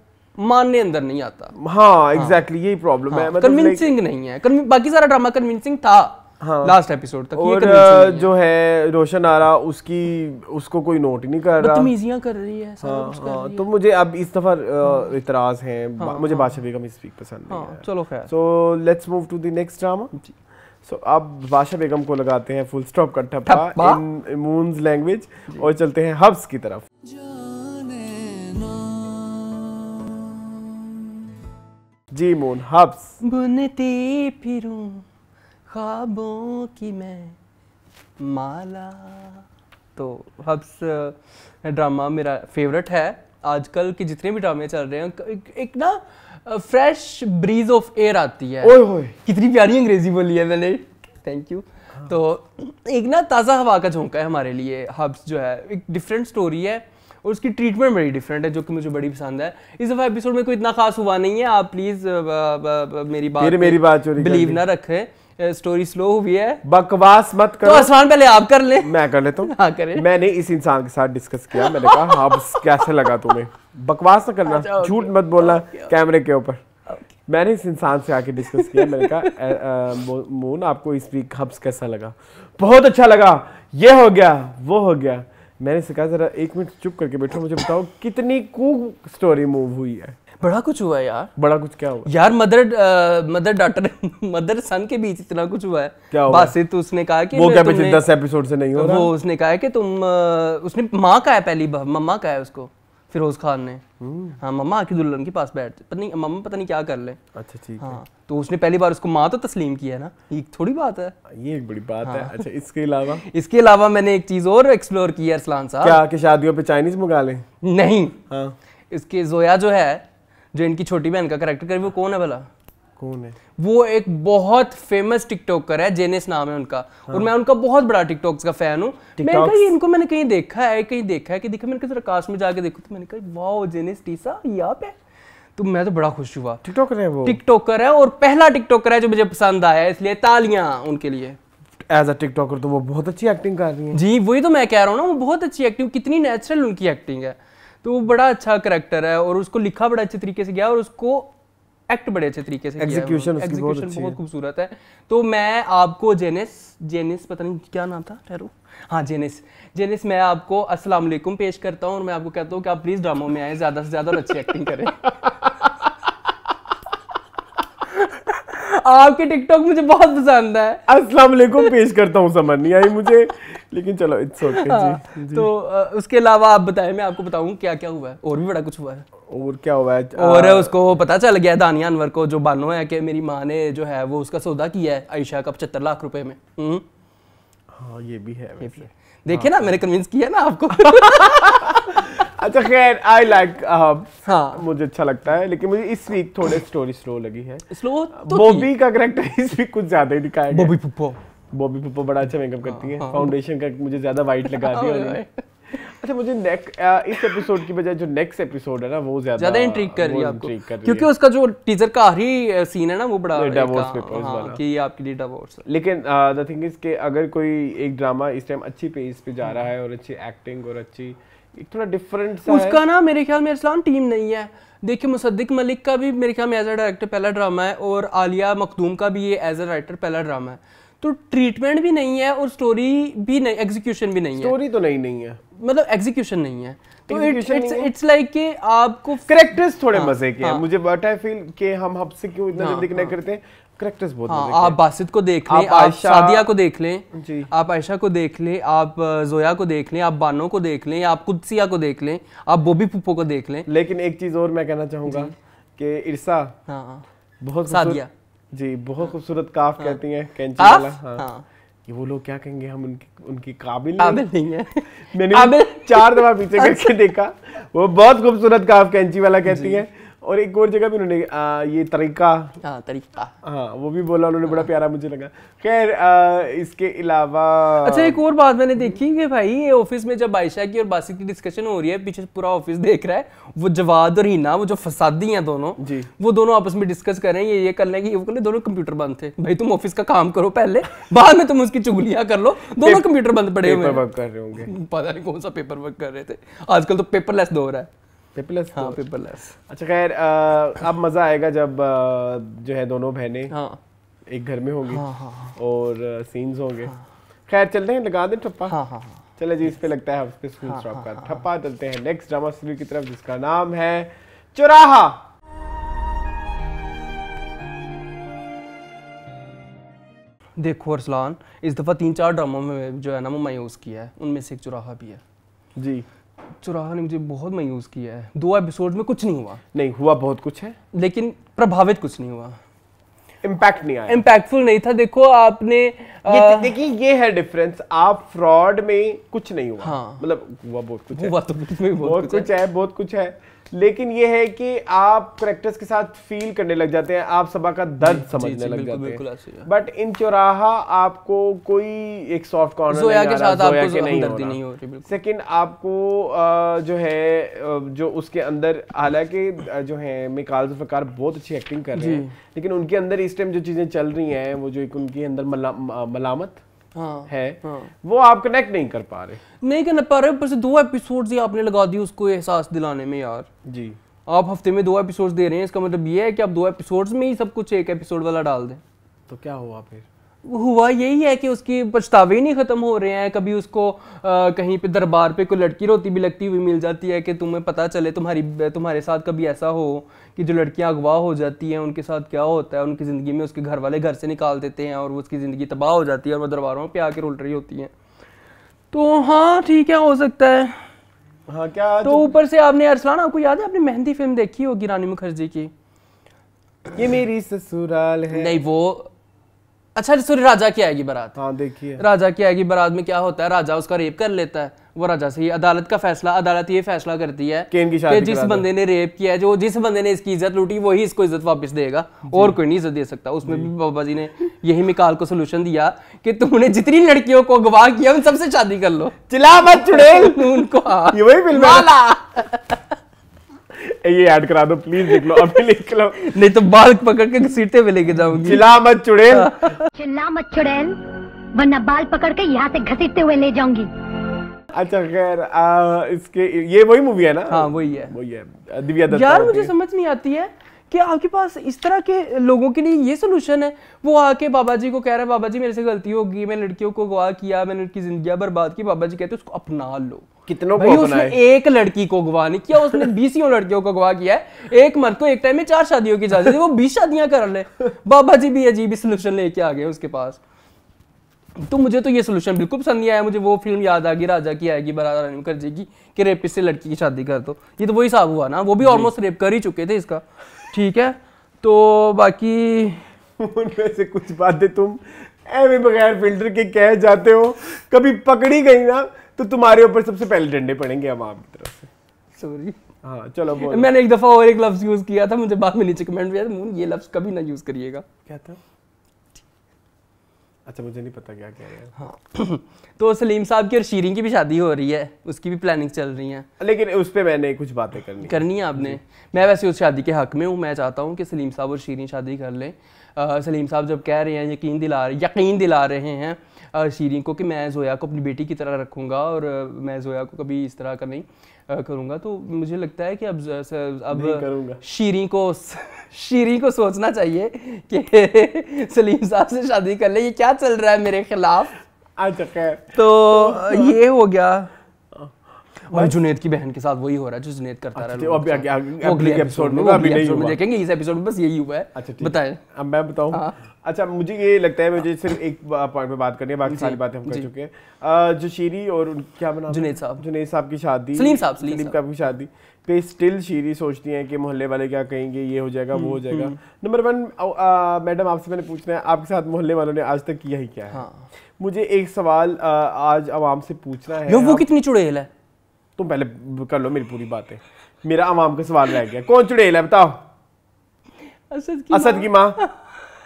मानने अंदर नहीं आता हाँ एग्जैक्टली हाँ। यही प्रॉब्लम है कन्विंसिंग हाँ, मतलब नहीं है बाकी सारा ड्रामा कन्विंसिंग था लास्ट हाँ। एपिसोड तक और अच्छा जो है रोशन आरा उसकी उसको कोई नोट ही नहीं कर रहा बदतमीजियां कर रही है हाँ, कुछ कर हाँ, रही तो है तो मुझे अब इस दफा हाँ। इतराज है मुझे बादशाह बेगम इस वीक पसंद नहीं है चलो खैर so let's move to the next drama so so, अब बादशाह बेगम को लगाते हैं फुल स्टॉप का ठप्पा इन मून्स लैंग्वेज और चलते हैं हब्स की तरफ जी मून हब्स बुनती फिरूं ख्वाबों की मैं माला तो हब्स ड्रामा मेरा फेवरेट है आजकल के जितने भी ड्रामे चल रहे हैं एक, एक ना फ्रेश ब्रीज ऑफ एयर आती है ओए ओए कितनी प्यारी अंग्रेजी बोली है मैंने थैंक यू हाँ। तो एक ना ताज़ा हवा का झोंका है हमारे लिए हब्स जो है एक डिफरेंट स्टोरी है और उसकी ट्रीटमेंट बड़ी डिफरेंट है जो कि मुझे बड़ी पसंद है इस दफ़ा एपिसोड में कोई इतना खास हुआ नहीं है आप प्लीज़ मेरी बात मेरी बात बिलीव ना रखें स्टोरी स्लो हुई है बकवास मत तो करो तो आसमान पहले आप कर ले मैं कर लेता हूँ हाँ करें मैंने इस इंसान के साथ डिस्कस किया मैंने कहा हाँ कैसे लगा तुम्हें बकवास ना करना अच्छा, झूठ मत बोलना कैमरे के ऊपर मैंने इस इंसान से आके डिस्कस किया मैंने कहा मोन आपको इस वीक हब्स कैसा लगा बहुत अच्छा लगा ये हो गया वो हो गया मैंने से कहा ज़रा एक मिनट चुप करके बैठो मुझे बताओ कितनी कू स्टोरी मूव हुई है बड़ा कुछ हुआ यार बड़ा कुछ क्या हुआ यार mother mother daughter mother son के बीच इतना कुछ हुआ है क्या हुआ बस तो उसने कहा कि वो क्या पिछले दस एपिसोड से नहीं हो रहा वो उसने कहा है कि तुम uh, उसने माँ का है पहली बार मम्मा का है उसको फिरोज खान ने हम्म। हाँ मम्मा आखिर दुल्हन के पास बैठ पता नहीं मम्मा पता नहीं क्या कर ले अच्छा ठीक हाँ तो उसने पहली बार उसको माँ तो तस्लीम किया है ना ये थोड़ी बात है हाँ, ये एक बड़ी बात हाँ। है अच्छा इसके अलावा इसके अलावा मैंने एक चीज और एक्सप्लोर की है अरसलान साहब क्या कि शादियों पे चाइनीज मंगा ले नहीं हाँ इसके जोया जो है जो इनकी छोटी बहन का करेक्टर करी वो कौन है भला कौन है वो एक बहुत फेमस टिकटॉकर है जेनेस नाम है उनका हाँ। और मैं उनका बहुत बड़ा टिकटॉक्स का फैन हूँ मैंने कहा इनको मैंने कहीं देखा है कहीं देखा है कि देखा मैंने कहा काश में जाके देखो तो मैंने कहा वाह जेनेस टीसा यहाँ पे तो मैं तो बड़ा खुश हुआ टिकटॉकर है वो टिकटॉकर है और पहला टिकटॉकर है जो मुझे पसंद आया इसलिए तालियां उनके लिए एज अ टिकटॉकर तो वो बहुत अच्छी एक्टिंग कर रही है जी वही तो मैं कह रहा हूँ ना वो बहुत अच्छी एक्टिंग कितनी नेचुरल उनकी एक्टिंग है तो वो बड़ा अच्छा करेक्टर है और उसको लिखा बड़ा अच्छे तरीके से गया और उसको एक्ट बड़े अच्छे तरीके से एग्जीक्यूशन एग्जीक्यूशन बहुत खूबसूरत है तो मैं आपको जेनिस जेनिस पता नहीं क्या नाम था ठहरो हाँ जेनिस जेनिस मैं आपको अस्सलाम वालेकुम पेश करता हूँ और मैं आपको कहता हूँ कि आप प्लीज़ ड्रामों में आए ज़्यादा से ज़्यादा और अच्छी एक्टिंग करें आपके टिकटॉक मुझे बहुत पसंद है अस्सलाम वालेकुम पेश करता हूँ समझ नहीं आई मुझे लेकिन चलो इट्स ओके okay, हाँ, जी, जी तो उसके अलावा आप बताएं मैं आपको बताऊँ क्या क्या हुआ है और भी बड़ा कुछ हुआ है और क्या हुआ है और आ... उसको पता चल गया दानिया अनवर को जो बानो है कि मेरी माँ ने जो है वो उसका सौदा किया है आयशा का पचहत्तर लाख रुपए में हम्म। हाँ ये भी है ये भी है देखिए ना हाँ, मैंने कन्विंस हाँ। किया ना आपको अच्छा खैर आई लाइक uh, हाँ मुझे अच्छा लगता है लेकिन मुझे इस वीक थोड़े स्टोरी स्लो लगी है स्लो बॉबी का करेक्टर इस वीक कुछ ज्यादा ही दिखाया बॉबी पुप्पो बॉबी पुप्पो बड़ा अच्छा मेकअप हाँ, करती है फाउंडेशन का मुझे ज्यादा वाइट लगा दिया उन्होंने अच्छा मुझे नेक uh, इस एपिसोड की बजाय जो नेक्स्ट एपिसोड है ना वो ज्यादा ज्यादा इंट्रीक कर रही है आपको रही क्योंकि है। उसका जो टीजर का आखिरी सीन uh, है ना वो बड़ा डिवोर्स पेपर्स हाँ, वाला कि आपके लिए डिवोर्स लेकिन द थिंग इज के अगर कोई एक ड्रामा इस टाइम अच्छी पेस पे जा रहा है और अच्छी एक्टिंग और अच्छी एक थोड़ा डिफरेंट सा उसका ना मेरे ख्याल में अरसलान टीम नहीं है देखिए मुसद्दिक मलिक का भी मेरे ख्याल में एज अ डायरेक्टर पहला ड्रामा है और आलिया मखदूम का भी ये एज अ राइटर पहला ड्रामा है तो ट्रीटमेंट भी नहीं है और स्टोरी भी नहीं एग्जीक्यूशन भी नहीं है स्टोरी तो नहीं नहीं है मतलब एग्जीक्यूशन नहीं है तो इट्स इट्स लाइक कि आपको करेक्टर्स थोड़े हाँ, मजे के हैं हाँ, मुझे बट आई फील कि हम हब से क्यों इतना हाँ, जल्दी कनेक्ट हाँ। करते हैं करेक्टर्स बहुत हाँ, आप बासित को देख लें आप सादिया को देख लें आप आयशा को देख लें आप जोया को देख लें आप बानो को देख लें आप कुदसिया को देख लें आप बोबी पुप्पो को देख लें लेकिन एक चीज और मैं कहना चाहूंगा कि इरसा हाँ, बहुत सादिया जी बहुत खूबसूरत काफ हाँ। कहती है कैंची वाला हाँ कि हाँ। वो लोग क्या कहेंगे हम उनकी उनकी काबिल नहीं, नहीं है मैंने चार दफा पीछे अच्छा। करके देखा वो बहुत खूबसूरत काफ कैंची वाला कहती है और एक और जगह भी उन्होंने ये तरीका आ, हाँ, तरीका हाँ वो भी बोला उन्होंने बड़ा प्यारा मुझे लगा खैर इसके अलावा अच्छा एक और बात मैंने देखी कि भाई ये ऑफिस में जब आयशा की और बासित की डिस्कशन हो रही है पीछे पूरा ऑफिस देख रहा है वो जवाद और हिना वो जो फसादी हैं दोनों जी वो दोनों आपस में डिस्कस कर रहे हैं ये ये कर लेंगे वो कर दोनों कंप्यूटर बंद थे भाई तुम ऑफिस का काम करो पहले बाद में तुम उसकी चुगलियां कर लो दोनों कंप्यूटर बंद पड़े हुए पता नहीं कौन सा पेपर वर्क कर रहे थे आजकल तो पेपरलेस दौर है पेपरलेस हाँ पेपरलेस तो अच्छा खैर अब मज़ा आएगा जब जो है दोनों बहनें हाँ एक घर में होगी हाँ, हाँ, हाँ, और सीन्स होंगे हाँ। खैर चलते हैं लगा दें ठप्पा हाँ हाँ, हाँ। चले जी इस पे लगता है इस पे हाँ, का ठप्पा चलते हैं नेक्स्ट ड्रामा सीरीज की तरफ जिसका नाम है चुराहा देखो अरसलान इस दफ़ा तीन चार ड्रामों में जो है ना मैं यूज़ किया है उनमें से एक चुराहा भी है जी चुराहा ने मुझे बहुत मायूस किया है दो एपिसोड में कुछ नहीं हुआ नहीं हुआ बहुत कुछ है लेकिन प्रभावित कुछ नहीं हुआ इम्पैक्ट नहीं आया इम्पैक्टफुल नहीं था देखो आपने देखिए ये है डिफरेंस आप फ्रॉड में कुछ नहीं हुआ हाँ मतलब हुआ बहुत कुछ हुआ है, तो बहुत, बहुत कुछ है बहुत कुछ है लेकिन ये है कि आप करेक्टर्स के साथ फील करने लग जाते हैं आप सभा का दर्द समझने लग जाते हैं बट इन चौराहा आपको कोई एक सॉफ्ट कॉर्नर के साथ आपको के नहीं, नहीं हो रही सेकंड आपको जो है जो उसके अंदर हालांकि जो है मिकाल जफकार बहुत अच्छी एक्टिंग कर रहे हैं लेकिन उनके अंदर इस टाइम जो चीज़ें चल रही हैं वो जो एक उनके अंदर मलामत हाँ, है हाँ. वो आप कनेक्ट नहीं कर पा रहे नहीं कर पा रहे पर से दो एपिसोड्स ही आपने लगा दिए उसको एहसास दिलाने में यार जी आप हफ्ते में दो एपिसोड्स दे रहे हैं इसका मतलब ये है कि आप दो एपिसोड्स में ही सब कुछ एक एपिसोड वाला डाल दें तो क्या हुआ फिर हुआ यही है कि उसकी पछतावे ही नहीं ख़त्म हो रहे हैं कभी उसको आ, कहीं पे दरबार पे कोई लड़की रोती भी लगती हुई मिल जाती है कि तुम्हें पता चले तुम्हारी तुम्हारे साथ कभी ऐसा हो कि जो लड़कियां अगवा हो जाती हैं उनके साथ क्या होता है उनकी ज़िंदगी में उसके घर वाले घर से निकाल देते हैं और उसकी ज़िंदगी तबाह हो जाती है और वो दरबारों पर आकर उलट रही होती हैं तो हाँ ठीक है हो सकता है हाँ क्या तो ऊपर से आपने अरसलान आपको याद है आपने मेहंदी फिल्म देखी होगी रानी मुखर्जी की ये मेरी ससुराल है नहीं वो अच्छा सॉरी राजा की आएगी बारात हाँ देखिए राजा की आएगी बारात में क्या होता है राजा उसका रेप कर लेता है वो राजा से ही अदालत का फैसला अदालत ये फैसला करती है की कि जिस बंदे ने रेप किया है जो जिस बंदे ने इसकी इज्जत लूटी वही इसको इज्जत वापस देगा और कोई नहीं इज्जत दे सकता उसमें भी बाबा जी ने यही मिकाल को सोल्यूशन दिया कि तुमने जितनी लड़कियों को अगवा किया उन सबसे शादी कर लो चिल्ला मत चुड़ैल उनको हाँ। ये वही फिल्म ये ऐड करा दो प्लीज लिख लो अभी लिख लो नहीं तो बाल पकड़ के सीटें पे लेके जाऊंगी चिल्ला मत चुड़ैल चिल्ला मत चुड़ैल वरना बाल पकड़ के यहाँ से घसीटते हुए ले जाऊंगी अच्छा खैर इसके ये वही मूवी है ना हाँ वही है वही है दिव्या दत्ता यार मुझे समझ नहीं आती है कि आपके पास इस तरह के लोगों के लिए ये सोल्यूशन है वो आके बाबा जी को कह रहा है बाबा जी मेरे से गलती होगी मैंने लड़कियों को गवाह किया मैंने उनकी जिंदगी बर्बाद की बाबा जी कहते उसको अपना लो कितनों को उसने एक लड़की को गवाह नहीं किया उसने बीसियों लड़कियों को गवाह किया है एक मर्द को एक टाइम में चार शादियों की इजाजत वो बीस शादियां कर ले बाबा जी भी अजीब सोल्यूशन लेके आ गए उसके पास तो मुझे तो ये सोल्यूशन बिल्कुल पसंद नहीं आया मुझे वो फिल्म याद आ गई राजा की आएगी बराबर रानी मुखर्जी की कि रेपिस से लड़की की शादी कर दो ये तो वही हिसाब हुआ ना वो भी ऑलमोस्ट रेप कर ही चुके थे इसका ठीक है तो बाकी उनमें से कुछ बातें तुम ऐवे बगैर फिल्टर के कह जाते हो कभी पकड़ी गई ना तो तुम्हारे ऊपर सबसे पहले डंडे पड़ेंगे हम आपकी तरफ से सॉरी हाँ चलो बोलो मैंने एक दफ़ा और एक लफ्ज़ यूज़ किया था मुझे बाद में नीचे कमेंट किया था ये लफ्ज़ कभी ना यूज़ करिएगा क्या था अच्छा मुझे नहीं पता क्या कह रहे हैं हाँ तो सलीम साहब की और शीरिंग की भी शादी हो रही है उसकी भी प्लानिंग चल रही है लेकिन उस पर मैंने कुछ बातें करनी करनी है आपने मैं वैसे उस शादी के हक में हूँ मैं चाहता हूँ कि सलीम साहब और शीरिंग शादी कर लें सलीम साहब जब कह रहे हैं यकीन दिला रहे यकीन दिला रहे हैं शीरिंग को कि मैं जोया को अपनी बेटी की तरह रखूँगा और मैं जोया को कभी इस तरह का नहीं करूंगा तो मुझे लगता है कि अब अब शीरी को शीरी को सोचना चाहिए कि सलीम साहब से शादी कर ले ये क्या चल रहा है मेरे खिलाफ अच्छा खैर तो, तो ये हो गया और जुनेद की बहन के साथ वही हो रहा है जो जुनेद करता अच्छा, रहा है तो अभी अगले एपिसोड में अभी नहीं हुआ देखेंगे इस एपिसोड में बस यही हुआ है अच्छा बताएं अब मैं बताऊं हाँ। अच्छा मुझे ये लगता है मुझे सिर्फ एक पॉइंट पे बात करनी है बाकी सारी बातें हम कर चुके हैं जो शीरी और क्या बना जुनेद साहब जुनेद साहब की शादी सलीम साहब सलीम साहब की शादी पे तो स्टिल शीरी सोचती हैं कि मोहल्ले वाले क्या कहेंगे ये हो जाएगा वो हो हम्म, जाएगा नंबर हम्म। वन मैडम आपसे मैंने पूछना है आपके साथ मोहल्ले वालों ने आज तक किया ही क्या है हाँ। मुझे एक सवाल आज आवाम से पूछना है वो कितनी चुड़ैल है तुम पहले कर लो मेरी पूरी बातें मेरा आवाम का सवाल रह गया कौन चुड़ैल है बताओ असद की असद की माँ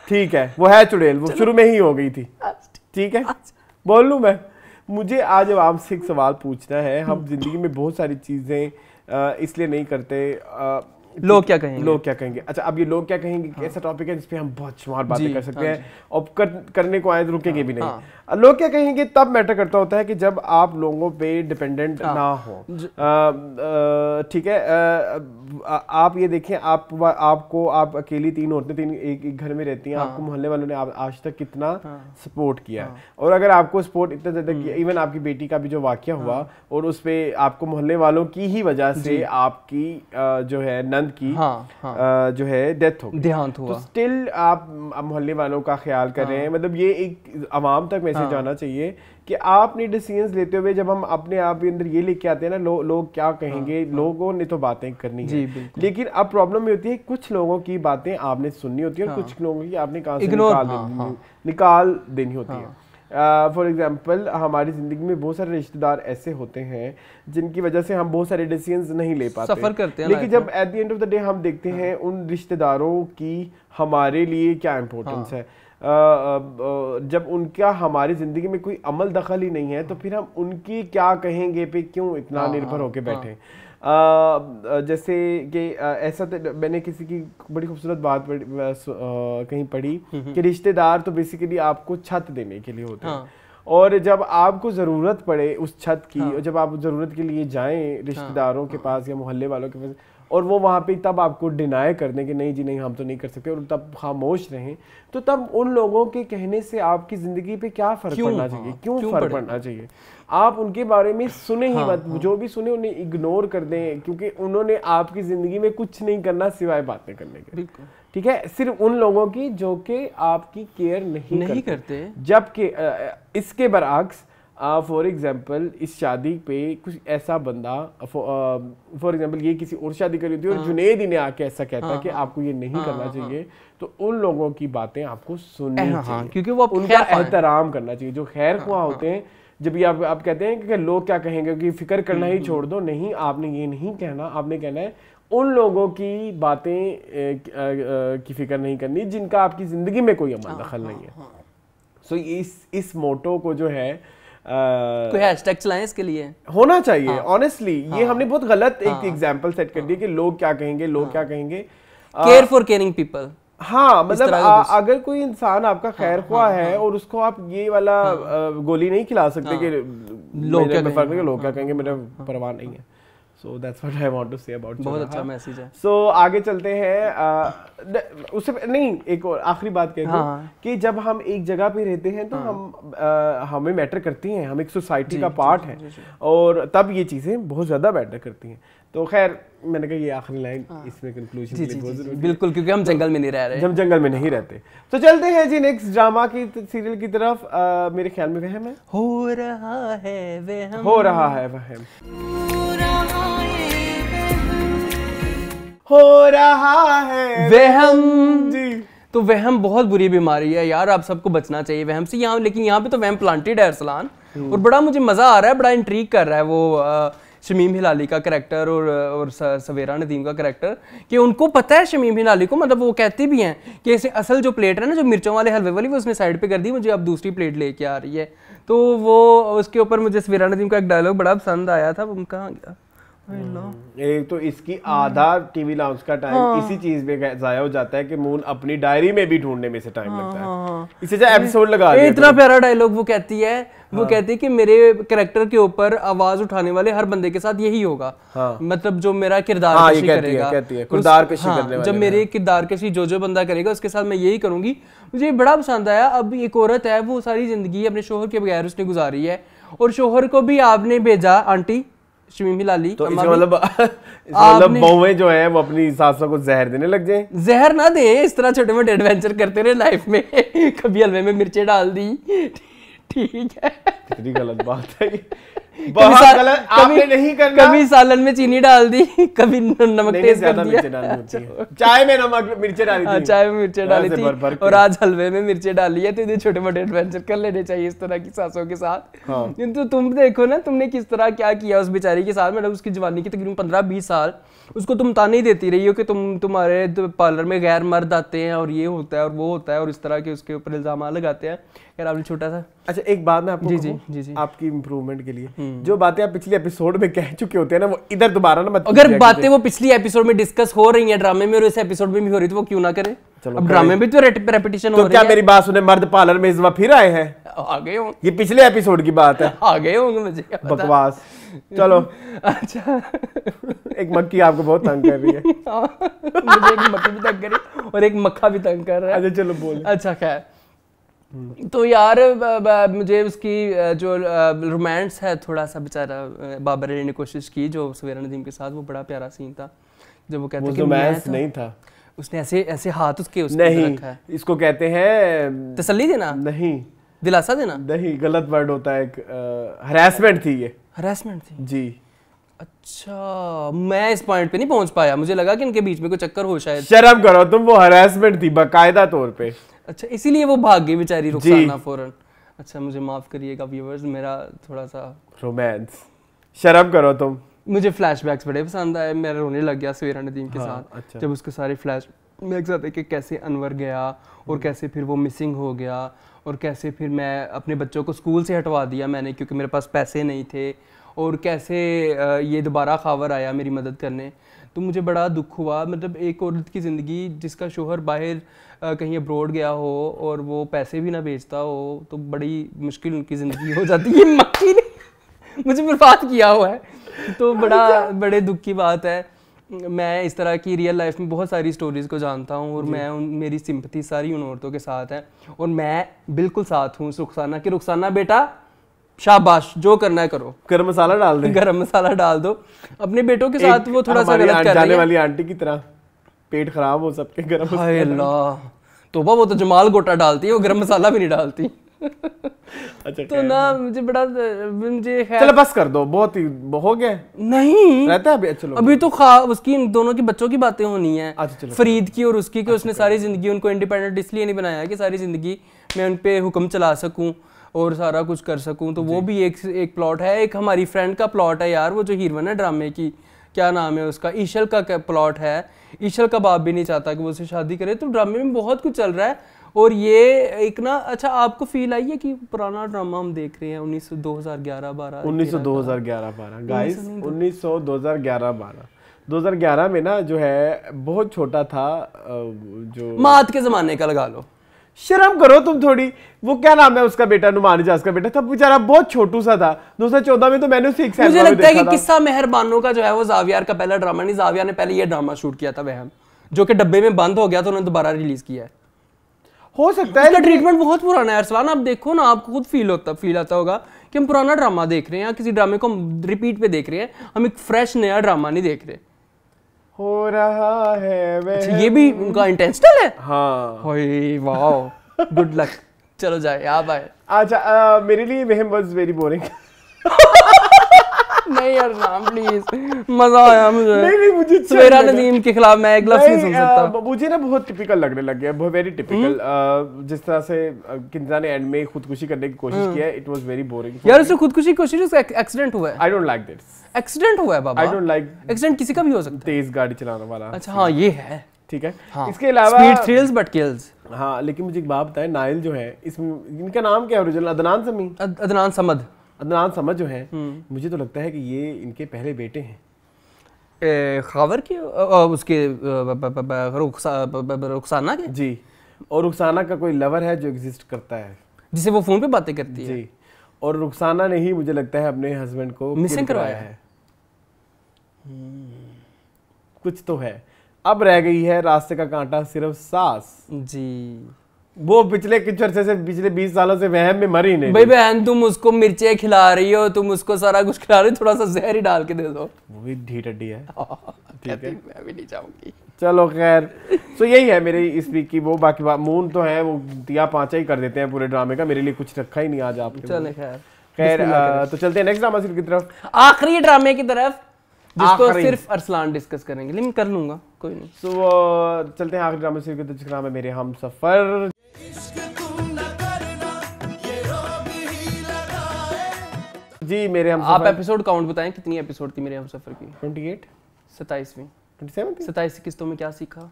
ठीक है वो है चुड़ैल वो शुरू में ही हो गई थी ठीक है बोल लू मैं मुझे आज आवाम से एक सवाल पूछना है हम हम्म। जिंदगी में बहुत सारी चीज़ें इसलिए नहीं करते लोग क्या कहेंगे लोग क्या कहेंगे अच्छा अब ये लोग क्या कहेंगे हाँ। ऐसा टॉपिक है जिसपे हम बहुत शुमार बातें कर सकते हाँ हैं और कर, करने को आए तो रुकेंगे हाँ। भी नहीं हाँ। लोग क्या कहेंगे तब मैटर करता होता है कि जब आप लोगों पे डिपेंडेंट हाँ। ना हो ठीक है आ, आप ये देखें आप आपको आप अकेली तीन औरतें तीन एक, एक घर में रहती हैं हाँ। आपको मोहल्ले वालों ने आज तक कितना सपोर्ट हाँ। किया है और अगर आपको सपोर्ट इतना ज़्यादा हम्म। किया इवन आपकी बेटी का भी जो वाक्य हुआ और उस पर आपको मोहल्ले वालों की ही वजह से आपकी जो है नंद की जो है डेथ हो देहांत हुआ स्टिल तो आप मोहल्ले वालों का ख्याल कर रहे हैं मतलब ये एक आवाम तक मैसेज से हाँ। जाना चाहिए कि आप नहीं डिसीजन लेते हुए जब हम अपने आप अंदर ये लेके आते हैं ना लोग लो क्या हाँ, कहेंगे हाँ, लोगों ने तो बातें करनी है लेकिन अब प्रॉब्लम ये होती है कुछ लोगों की बातें आपने सुननी होती है और हाँ। कुछ लोगों की आपने कहा निकाल देनी निकाल देनी होती है फॉर uh, एग्ज़ाम्पल हमारी ज़िंदगी में बहुत सारे रिश्तेदार ऐसे होते हैं जिनकी वजह से हम बहुत सारे डिसीजंस नहीं ले पाते सफ़र करते हैं लेकिन जब at the end of the day हम देखते हाँ। हैं उन रिश्तेदारों की हमारे लिए क्या इम्पोर्टेंस हाँ। है जब उनका हमारी ज़िंदगी में कोई अमल दखल ही नहीं है तो फिर हम उनकी क्या कहेंगे पे क्यों इतना हाँ, निर्भर हाँ, होके बैठे हाँ। जैसे कि ऐसा तो मैंने किसी की बड़ी खूबसूरत बात कहीं पढ़ी हम्म, हम्म। कि रिश्तेदार तो बेसिकली आपको छत देने के लिए होते हैं और जब आपको ज़रूरत पड़े उस छत की हाँ। और जब आप ज़रूरत के लिए जाएं रिश्तेदारों हाँ। के पास या मोहल्ले वालों के पास और वो वहाँ पे तब आपको डिनाई कर दें कि नहीं जी नहीं हम तो नहीं कर सकते और तब खामोश रहें तो तब उन लोगों के कहने से आपकी ज़िंदगी पे क्या फ़र्क पड़ना चाहिए हाँ, क्यों, क्यों फ़र्क पड़ना चाहिए आप उनके बारे में सुने ही हाँ, मत हाँ, जो भी सुने उन्हें इग्नोर कर दें क्योंकि उन्होंने आपकी ज़िंदगी में कुछ नहीं करना सिवाय बातें करने के ठीक है सिर्फ उन लोगों की जो कि आपकी केयर नहीं, नहीं करते, करते। जबकि इसके बरक्स फॉर uh, एग्जांपल इस शादी पे कुछ ऐसा बंदा फॉर uh, एग्जांपल uh, ये किसी और शादी करी होती है और हाँ। जुनेद इन्हें आके ऐसा कहता है हाँ, कि हाँ। आपको ये नहीं करना चाहिए तो उन लोगों की बातें आपको सुननी चाहिए क्योंकि वो उनका एहतराम करना चाहिए जो खैर खुआ होते हैं जब ये आप आप कहते हैं कि लोग क्या कहेंगे कि फिक्र करना ही हम्म, छोड़ हम्म। दो नहीं आपने ये नहीं कहना आपने कहना है उन लोगों की बातें की फिक्र नहीं करनी जिनका आपकी ज़िंदगी में कोई अमल दखल नहीं है सो so, इस इस मोटो को जो है कोई हैशटैग चलाएं इसके लिए होना चाहिए ऑनेस्टली हाँ, हाँ, ये हमने बहुत गलत एक एग्जांपल हाँ। सेट कर दिया कि लोग क्या कहेंगे लोग हाँ। क्या कहेंगे केयर फॉर केयरिंग पीपल हाँ मतलब आ, अगर कोई इंसान आपका हाँ, खैर हाँ, खुआ है हाँ, और उसको आप ये वाला हाँ, गोली नहीं खिला सकते हाँ, कि लोग क्या कहेंगे मेरा परवाह नहीं है so that's what I want to say about बहुत अच्छा मैसेज है सो so, आगे चलते हैं उससे नहीं एक और आखिरी बात कह हाँ, हाँ. कि जब हम एक जगह पे रहते हैं तो हाँ. हम आ, हमें मैटर करती हैं हम एक सोसाइटी का पार्ट हैं और तब ये चीज़ें बहुत ज़्यादा मैटर करती हैं तो खैर मैंने कहा ये आखिरी लाइन हाँ। इसमें कंक्लूजन जी, जी, जी, जी, बिल्कुल क्योंकि हम तो जंगल में नहीं रह रहे हम जंगल में नहीं हाँ। रहते तो चलते हैं जी नेक्स्ट ड्रामा की सीरियल की तरफ आ, मेरे ख्याल में वहम है हो रहा है वहम हो रहा है वहम हो रहा है वहम जी तो वहम बहुत बुरी बीमारी है यार आप सबको बचना चाहिए वहम से यहाँ लेकिन यहाँ पे तो वहम प्लांटेड है अरसलान हम्म। और बड़ा मुझे मज़ा आ रहा है बड़ा इंट्रीक कर रहा है वो शमीम हिलाली का करेक्टर और और सवेरा नदीम का करेक्टर कि उनको पता है शमीम हिलाली को मतलब वो कहती भी हैं कि ऐसे असल जो प्लेट है ना जो मिर्चों वाले हलवे वाली वो उसने साइड पे कर दी मुझे अब दूसरी प्लेट लेके आ रही है तो वो उसके ऊपर मुझे सवेरा नदीम का एक डायलॉग बड़ा पसंद आया था वो कहाँ गया एक hmm. eh, तो इसकी आधा टीवी लाउंज का टाइम हाँ। इसी चीज में जाया हो जाता है कि मून अपनी डायरी में भी ढूंढने में से टाइम हाँ। लगता है हाँ, हाँ। इसे चाहे एपिसोड लगा ए, इतना प्यारा डायलॉग वो कहती है हाँ। वो कहती है कि मेरे करेक्टर के ऊपर आवाज उठाने वाले हर बंदे के साथ यही होगा हाँ। मतलब जो मेरा किरदार हाँ, कशी करेगा कहती है, किरदार कशी हाँ, करने जब मेरे किरदार कशी जो जो बंदा करेगा उसके साथ मैं यही करूंगी मुझे बड़ा पसंद आया अब एक औरत है वो सारी जिंदगी अपने शोहर के बगैर उसने गुजारी है और शोहर को भी आपने भेजा आंटी शिमी मिला ली तो इसका मतलब मतलब बहुएं जो है वो अपनी सासों को जहर देने लग जाए जहर ना दे इस तरह छोटे मोटे एडवेंचर करते रहे लाइफ में कभी हलवे में मिर्चे डाल दी ठीक है कितनी गलत बात है बहुत गलत आपने नहीं करना कभी सालन में चीनी डाल दी कभी नमक तेज कर दिया अच्छा, चाय में नमक मिर्चे डाली हाँ, थी चाय में मिर्चे डाली थी और आज हलवे में मिर्चे डाली है तो इधर छोटे मोटे एडवेंचर कर लेने चाहिए इस तरह की सासों के साथ हाँ। किंतु तुम देखो ना तुमने किस तरह क्या किया उस बेचारी के साथ मतलब उसकी जवानी की तकरीबन पंद्रह बीस साल उसको तुम ताने ही देती रही हो कि तुम तुम्हारे तो पार्लर में गैर मर्द आते हैं और ये होता है और वो होता है और इस तरह के उसके ऊपर इल्ज़ाम लगाते हैं यार आपने छोटा सा अच्छा एक बात मैं आपको जी जी जी जी आपकी इम्प्रूवमेंट के लिए हम्म। जो बातें आप पिछले एपिसोड में कह चुके होते हैं ना वो इधर दोबारा ना मत अगर बातें वो पिछले एपिसोड में डिस्कस हो रही है ड्रामे में और इस एपिसोड में भी हो रही तो वो क्यों ना करें अब ड्रामे भी तो रेपिटेशन तो हो क्या मेरी बात सुने मर्द पार्लर में इस बार फिर आए हैं आ गए ये पिछले एपिसोड की बात है आ गए होंगे मुझे बकवास चलो अच्छा एक मक्की आपको बहुत तंग कर रही है हाँ, मुझे एक मक्की भी तंग कर रही है और एक मक्खा भी तंग कर रहा है अच्छा चलो बोल अच्छा खैर हम्म। तो यार मुझे उसकी जो रोमांस है थोड़ा सा बेचारा बाबर अली ने कोशिश की जो सवेरा नदीम के साथ वो बड़ा प्यारा सीन था जब वो कहते कि मैं था, नहीं था उसने ऐसे ऐसे हाथ उसके उसके नहीं रखा है इसको कहते हैं तसल्ली देना नहीं दिलासा देना नहीं गलत वर्ड होता है एक हरासमेंट थी ये हरासमेंट थी जी अच्छा मैं इस पॉइंट पे नहीं पहुंच पाया मुझे लगा कि इनके बीच में कोई चक्कर हो शायद शर्म करो तुम वो हरासमेंट थी बकायदा तौर पे अच्छा इसीलिए वो भाग गई बेचारी रुखसाना फौरन अच्छा मुझे माफ करिएगा व्यूअर्स मेरा थोड़ा सा रोमांस शर्म करो तुम मुझे फ्लैशबैक्स बड़े पसंद आए मैं रोने लग गया सवेरा नदीम के हाँ, साथ अच्छा। जब उसके सारे फ्लैश मैं एक साथ कि कैसे अनवर गया और हम्म। कैसे फिर वो मिसिंग हो गया और कैसे फिर मैं अपने बच्चों को स्कूल से हटवा दिया मैंने क्योंकि मेरे पास पैसे नहीं थे और कैसे ये दोबारा खावर आया मेरी मदद करने तो मुझे बड़ा दुख हुआ मतलब एक औरत की ज़िंदगी जिसका शोहर बाहर कहीं अब्रोड गया हो और वो पैसे भी ना भेजता हो तो बड़ी मुश्किल उनकी ज़िंदगी हो जाती है मक्की ने मुझे बर्बाद किया हुआ है तो बड़ा अच्छा। बड़े दुख की बात है मैं इस तरह की रियल लाइफ में बहुत सारी स्टोरीज़ को जानता हूँ और मैं उन मेरी सिंपथी सारी उन औरतों के साथ है और मैं बिल्कुल साथ हूँ रुखसाना की रुखसाना बेटा शाबाश जो करना है करो गरम मसाला डाल दो गरम मसाला डाल दो अपने बेटों के साथ वो थोड़ा सा गलत कर जाने वाली आंटी की तरह पेट खराब हो सबके गरम मसाला तो वो तो जमाल गोटा डालती है वो गरम मसाला भी नहीं डालती अच्छा तो ना हाँ। मुझे बड़ा मुझे है चलो बस कर दो बहुत ही हो गया नहीं रहता है अभी अच्छा, चलो अभी तो खा उसकी इन दोनों की बच्चों की बातें होनी है अच्छा फरीद की और उसकी कि अच्छा, उसने सारी जिंदगी उनको इंडिपेंडेंट इसलिए नहीं बनाया कि सारी जिंदगी मैं उन पर हुक्म चला सकूं और सारा कुछ कर सकूं तो वो भी एक एक प्लॉट है एक हमारी फ्रेंड का प्लॉट है यार वो जो हीरोइन है ड्रामे की क्या नाम है उसका ईशल का प्लॉट है ईशल का बाप भी नहीं चाहता कि वो उसे शादी करे तो ड्रामे में बहुत कुछ चल रहा है और ये एक ना अच्छा आपको फील आई है कि पुराना ड्रामा हम देख रहे हैं उन्नीस सौ दो हजार ग्यारह बारह उन्नीस सौ दो हजार ग्यारह बारह गाइस उन्नीस सौ दो हजार ग्यारह बारह ग्यारह में ना जो है बहुत छोटा था जो मात के जमाने का लगा लो शर्म करो तुम थोड़ी वो क्या नाम है उसका बेटा नुमान एजाज का बेटा था बेचारा बहुत छोटू सा था दो हजार चौदह में तो मैंने उसे एक मुझे लगता है कि किस्सा मेहरबानों का जो है वो जावियार का पहला ड्रामा नहीं जावियार ने पहले ये ड्रामा शूट किया था वह जो कि डब्बे में बंद हो गया तो उन्होंने दोबारा रिलीज किया है हो सकता है ट्रीटमेंट बहुत पुराना है अरसलान आप देखो ना आपको खुद फील होता फील आता होगा कि हम पुराना ड्रामा देख रहे हैं या किसी ड्रामे को हम रिपीट पे देख रहे हैं हम एक फ्रेश नया ड्रामा नहीं देख रहे हो रहा है अच्छा, ये भी उनका इंटेंशनल है हाँ गुड लक चलो जाए आप आए अच्छा मेरे लिए वहम वेरी बोरिंग नहीं यार नाम प्लीज मजा आया मुझे नहीं नहीं मुझे अच्छा सवेरा नदीम के खिलाफ मैं एक लफ्ज नहीं सुन सकता मुझे ना बहुत टिपिकल लगने लग गया बहुत वेरी टिपिकल हम्म। जिस तरह से किंजा ने एंड में खुदकुशी करने की कोशिश हम्म। की है इट वाज वेरी बोरिंग यार उसे खुदकुशी की कोशिश एक्सीडेंट हुआ है I don't like this accident हुआ है बाबा आई डोंट लाइक एक्सीडेंट किसी का भी हो सकता है तेज गाड़ी चलाने वाला अच्छा हां ये है ठीक है हाँ। इसके अलावा स्पीड थ्रिल्स बट किल्स हाँ लेकिन मुझे एक बात बताए नायल जो है इसमें इनका नाम क्या है ओरिजिनल अदनान समी अदनान समद અને ના સમજ જો હે મને તો لگتا હે કે યે ઇનકે પહેલે બેટે હે ખાવર કે ઉસકે બબ બબ રુક્સા રુક્સાના કે જી ઓર રુક્સાના કા કોઈ લવર હે જો એક્ઝિસ્ટ કરતા હે ਜਿਸੇ વો ફોન पे باتیں કરતી ਹੈ જી ઓર રુક્સાના ਨੇ ਹੀ મુજે لگتا હે apne husband ko miss karaya hai kuch to hai ab reh gayi hai raaste ka kaanta sirf saas ji वो पिछले कुछ अरसे से पिछले बीस सालों से वहम में मरी नहीं भाई बहन तुम उसको मिर्चे खिला रही हो तुम उसको सारा कुछ खिला रही हो थोड़ा सा जहर ही डाल के दे दो वो भी ढीठ अड्डी है ठीक है मैं भी नहीं चाहूंगी चलो खैर तो यही है मेरे इस वीक की वो बाकी बात मून तो है वो दिया पांचा ही कर देते हैं पूरे ड्रामे का मेरे लिए कुछ रखा ही नहीं आज आपने चले खैर खैर तो चलते हैं नेक्स्ट ड्रामा की तरफ आखिरी ड्रामे की तरफ जिसको सिर्फ अरसलान डिस्कस करेंगे लेकिन कर लूंगा कोई नहीं सो so, चलते हैं आखिरी ड्रामा सीरीज के जिसका नाम है मेरे हम सफर जी मेरे हम आप एपिसोड काउंट बताएं कितनी एपिसोड थी मेरे हम सफर की ट्वेंटी एट सताईसवीं ट्वेंटी सताईस किस्तों में क्या सीखा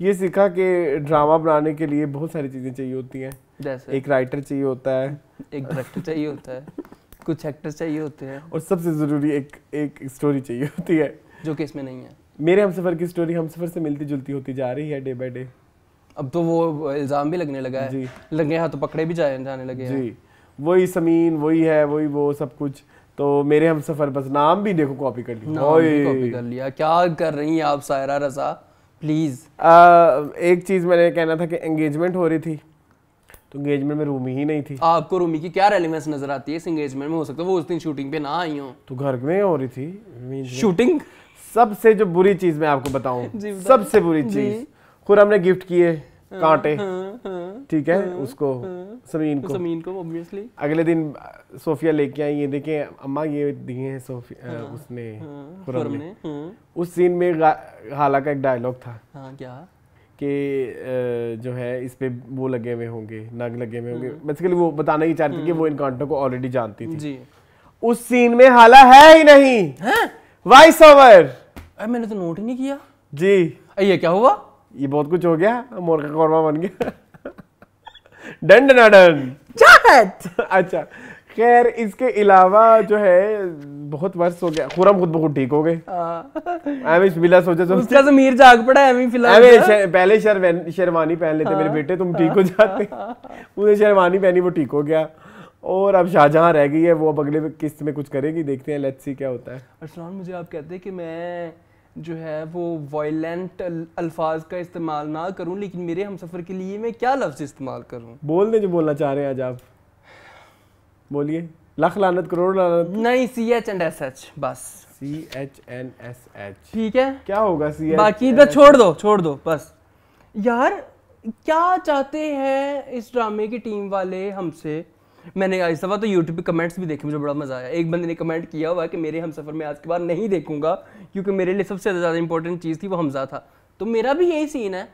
ये सीखा कि ड्रामा बनाने के लिए बहुत सारी चीज़ें चाहिए होती हैं जैसे एक राइटर चाहिए होता है एक डायरेक्टर चाहिए होता है कुछ एक्टर्स चाहिए होते हैं और सबसे ज़रूरी एक एक स्टोरी चाहिए होती है जो कि इसमें नहीं है मेरे हम सफ़र की स्टोरी हम सफ़र से मिलती जुलती होती जा रही है डे बाई डे अब तो वो इल्ज़ाम भी लगने लगा है लगे हाथ तो पकड़े भी जाए जाने लगे जी वही समीन वही है वही वो सब कुछ तो मेरे हम सफर बस नाम भी देखो कॉपी कर लिया कॉपी कर लिया क्या कर रही हैं आप सायरा रजा प्लीज़ एक चीज़ मैंने कहना था कि एंगेजमेंट हो रही थी तो एंगेजमेंट में रूमी ही नहीं थी आपको रूमी की क्या रेलिवेंस नजर आती है इस एंगेजमेंट में हो सकता है वो उस दिन शूटिंग पे ना आई हो तो घर में हो रही थी शूटिंग सबसे जो बुरी चीज़ मैं आपको बताऊं सबसे बुरी चीज़ खुर हमने गिफ्ट किए हाँ, कांटे हाँ, हाँ। ठीक है उसको समीन को समीन को ऑब्वियसली अगले दिन सोफिया लेके आई ये देखे अम्मा ये दिए हैं सोफिया उसने खुरम ने उस सीन में हाला का एक डायलॉग था क्या कि जो है इस पे वो लगे हुए होंगे नग लगे हुए होंगे बेसिकली वो बताना ही चाहती कि वो इन कांटों को ऑलरेडी जानती थी जी। उस सीन में हाला है ही नहीं वॉइस ओवर मैंने तो नोट ही नहीं किया जी ये क्या हुआ ये बहुत कुछ हो गया मोर का कौरमा बन गया डंड ना डन अच्छा खैर इसके अलावा जो है बहुत वर्ष हो गया खुरम खुद बहुत ठीक हो गए हाँ। एमी बिला सोचा तो- उसका जमीर तो जाग पड़ा है एमी फिलहाल एमी शे, पहले शेरवानी पहन लेते मेरे हाँ। बेटे तुम ठीक हो जाते उन्हें शेरवानी पहनी वो ठीक हो गया और अब शाहजहां रह गई है वो अब अगले किस्त में कुछ करेगी देखते हैं लेट्स सी क्या होता है अरसलान मुझे आप कहते हैं कि मैं जो है वो वायलेंट अल्फाज का इस्तेमाल ना करूं लेकिन मेरे हम सफ़र के लिए मैं क्या लफ्ज़ इस्तेमाल करूं बोल दें जो बोलना चाह रहे हैं आज आप बोलिए लख लानत करोड़ लानत नहीं C H and S H बस C H and S H ठीक है क्या होगा सी बाकी बस छोड़ दो छोड़ दो बस यार क्या चाहते हैं इस ड्रामे की टीम वाले हमसे मैंने इस दफ़ा तो यूट्यूब पे कमेंट्स भी देखे मुझे बड़ा मज़ा आया एक बंदे ने कमेंट किया हुआ है कि मेरे हम सफ़र में आज के बाद नहीं देखूंगा क्योंकि मेरे लिए सबसे ज़्यादा इंपॉर्टेंट चीज़ थी वो हमज़ा था तो मेरा भी यही सीन है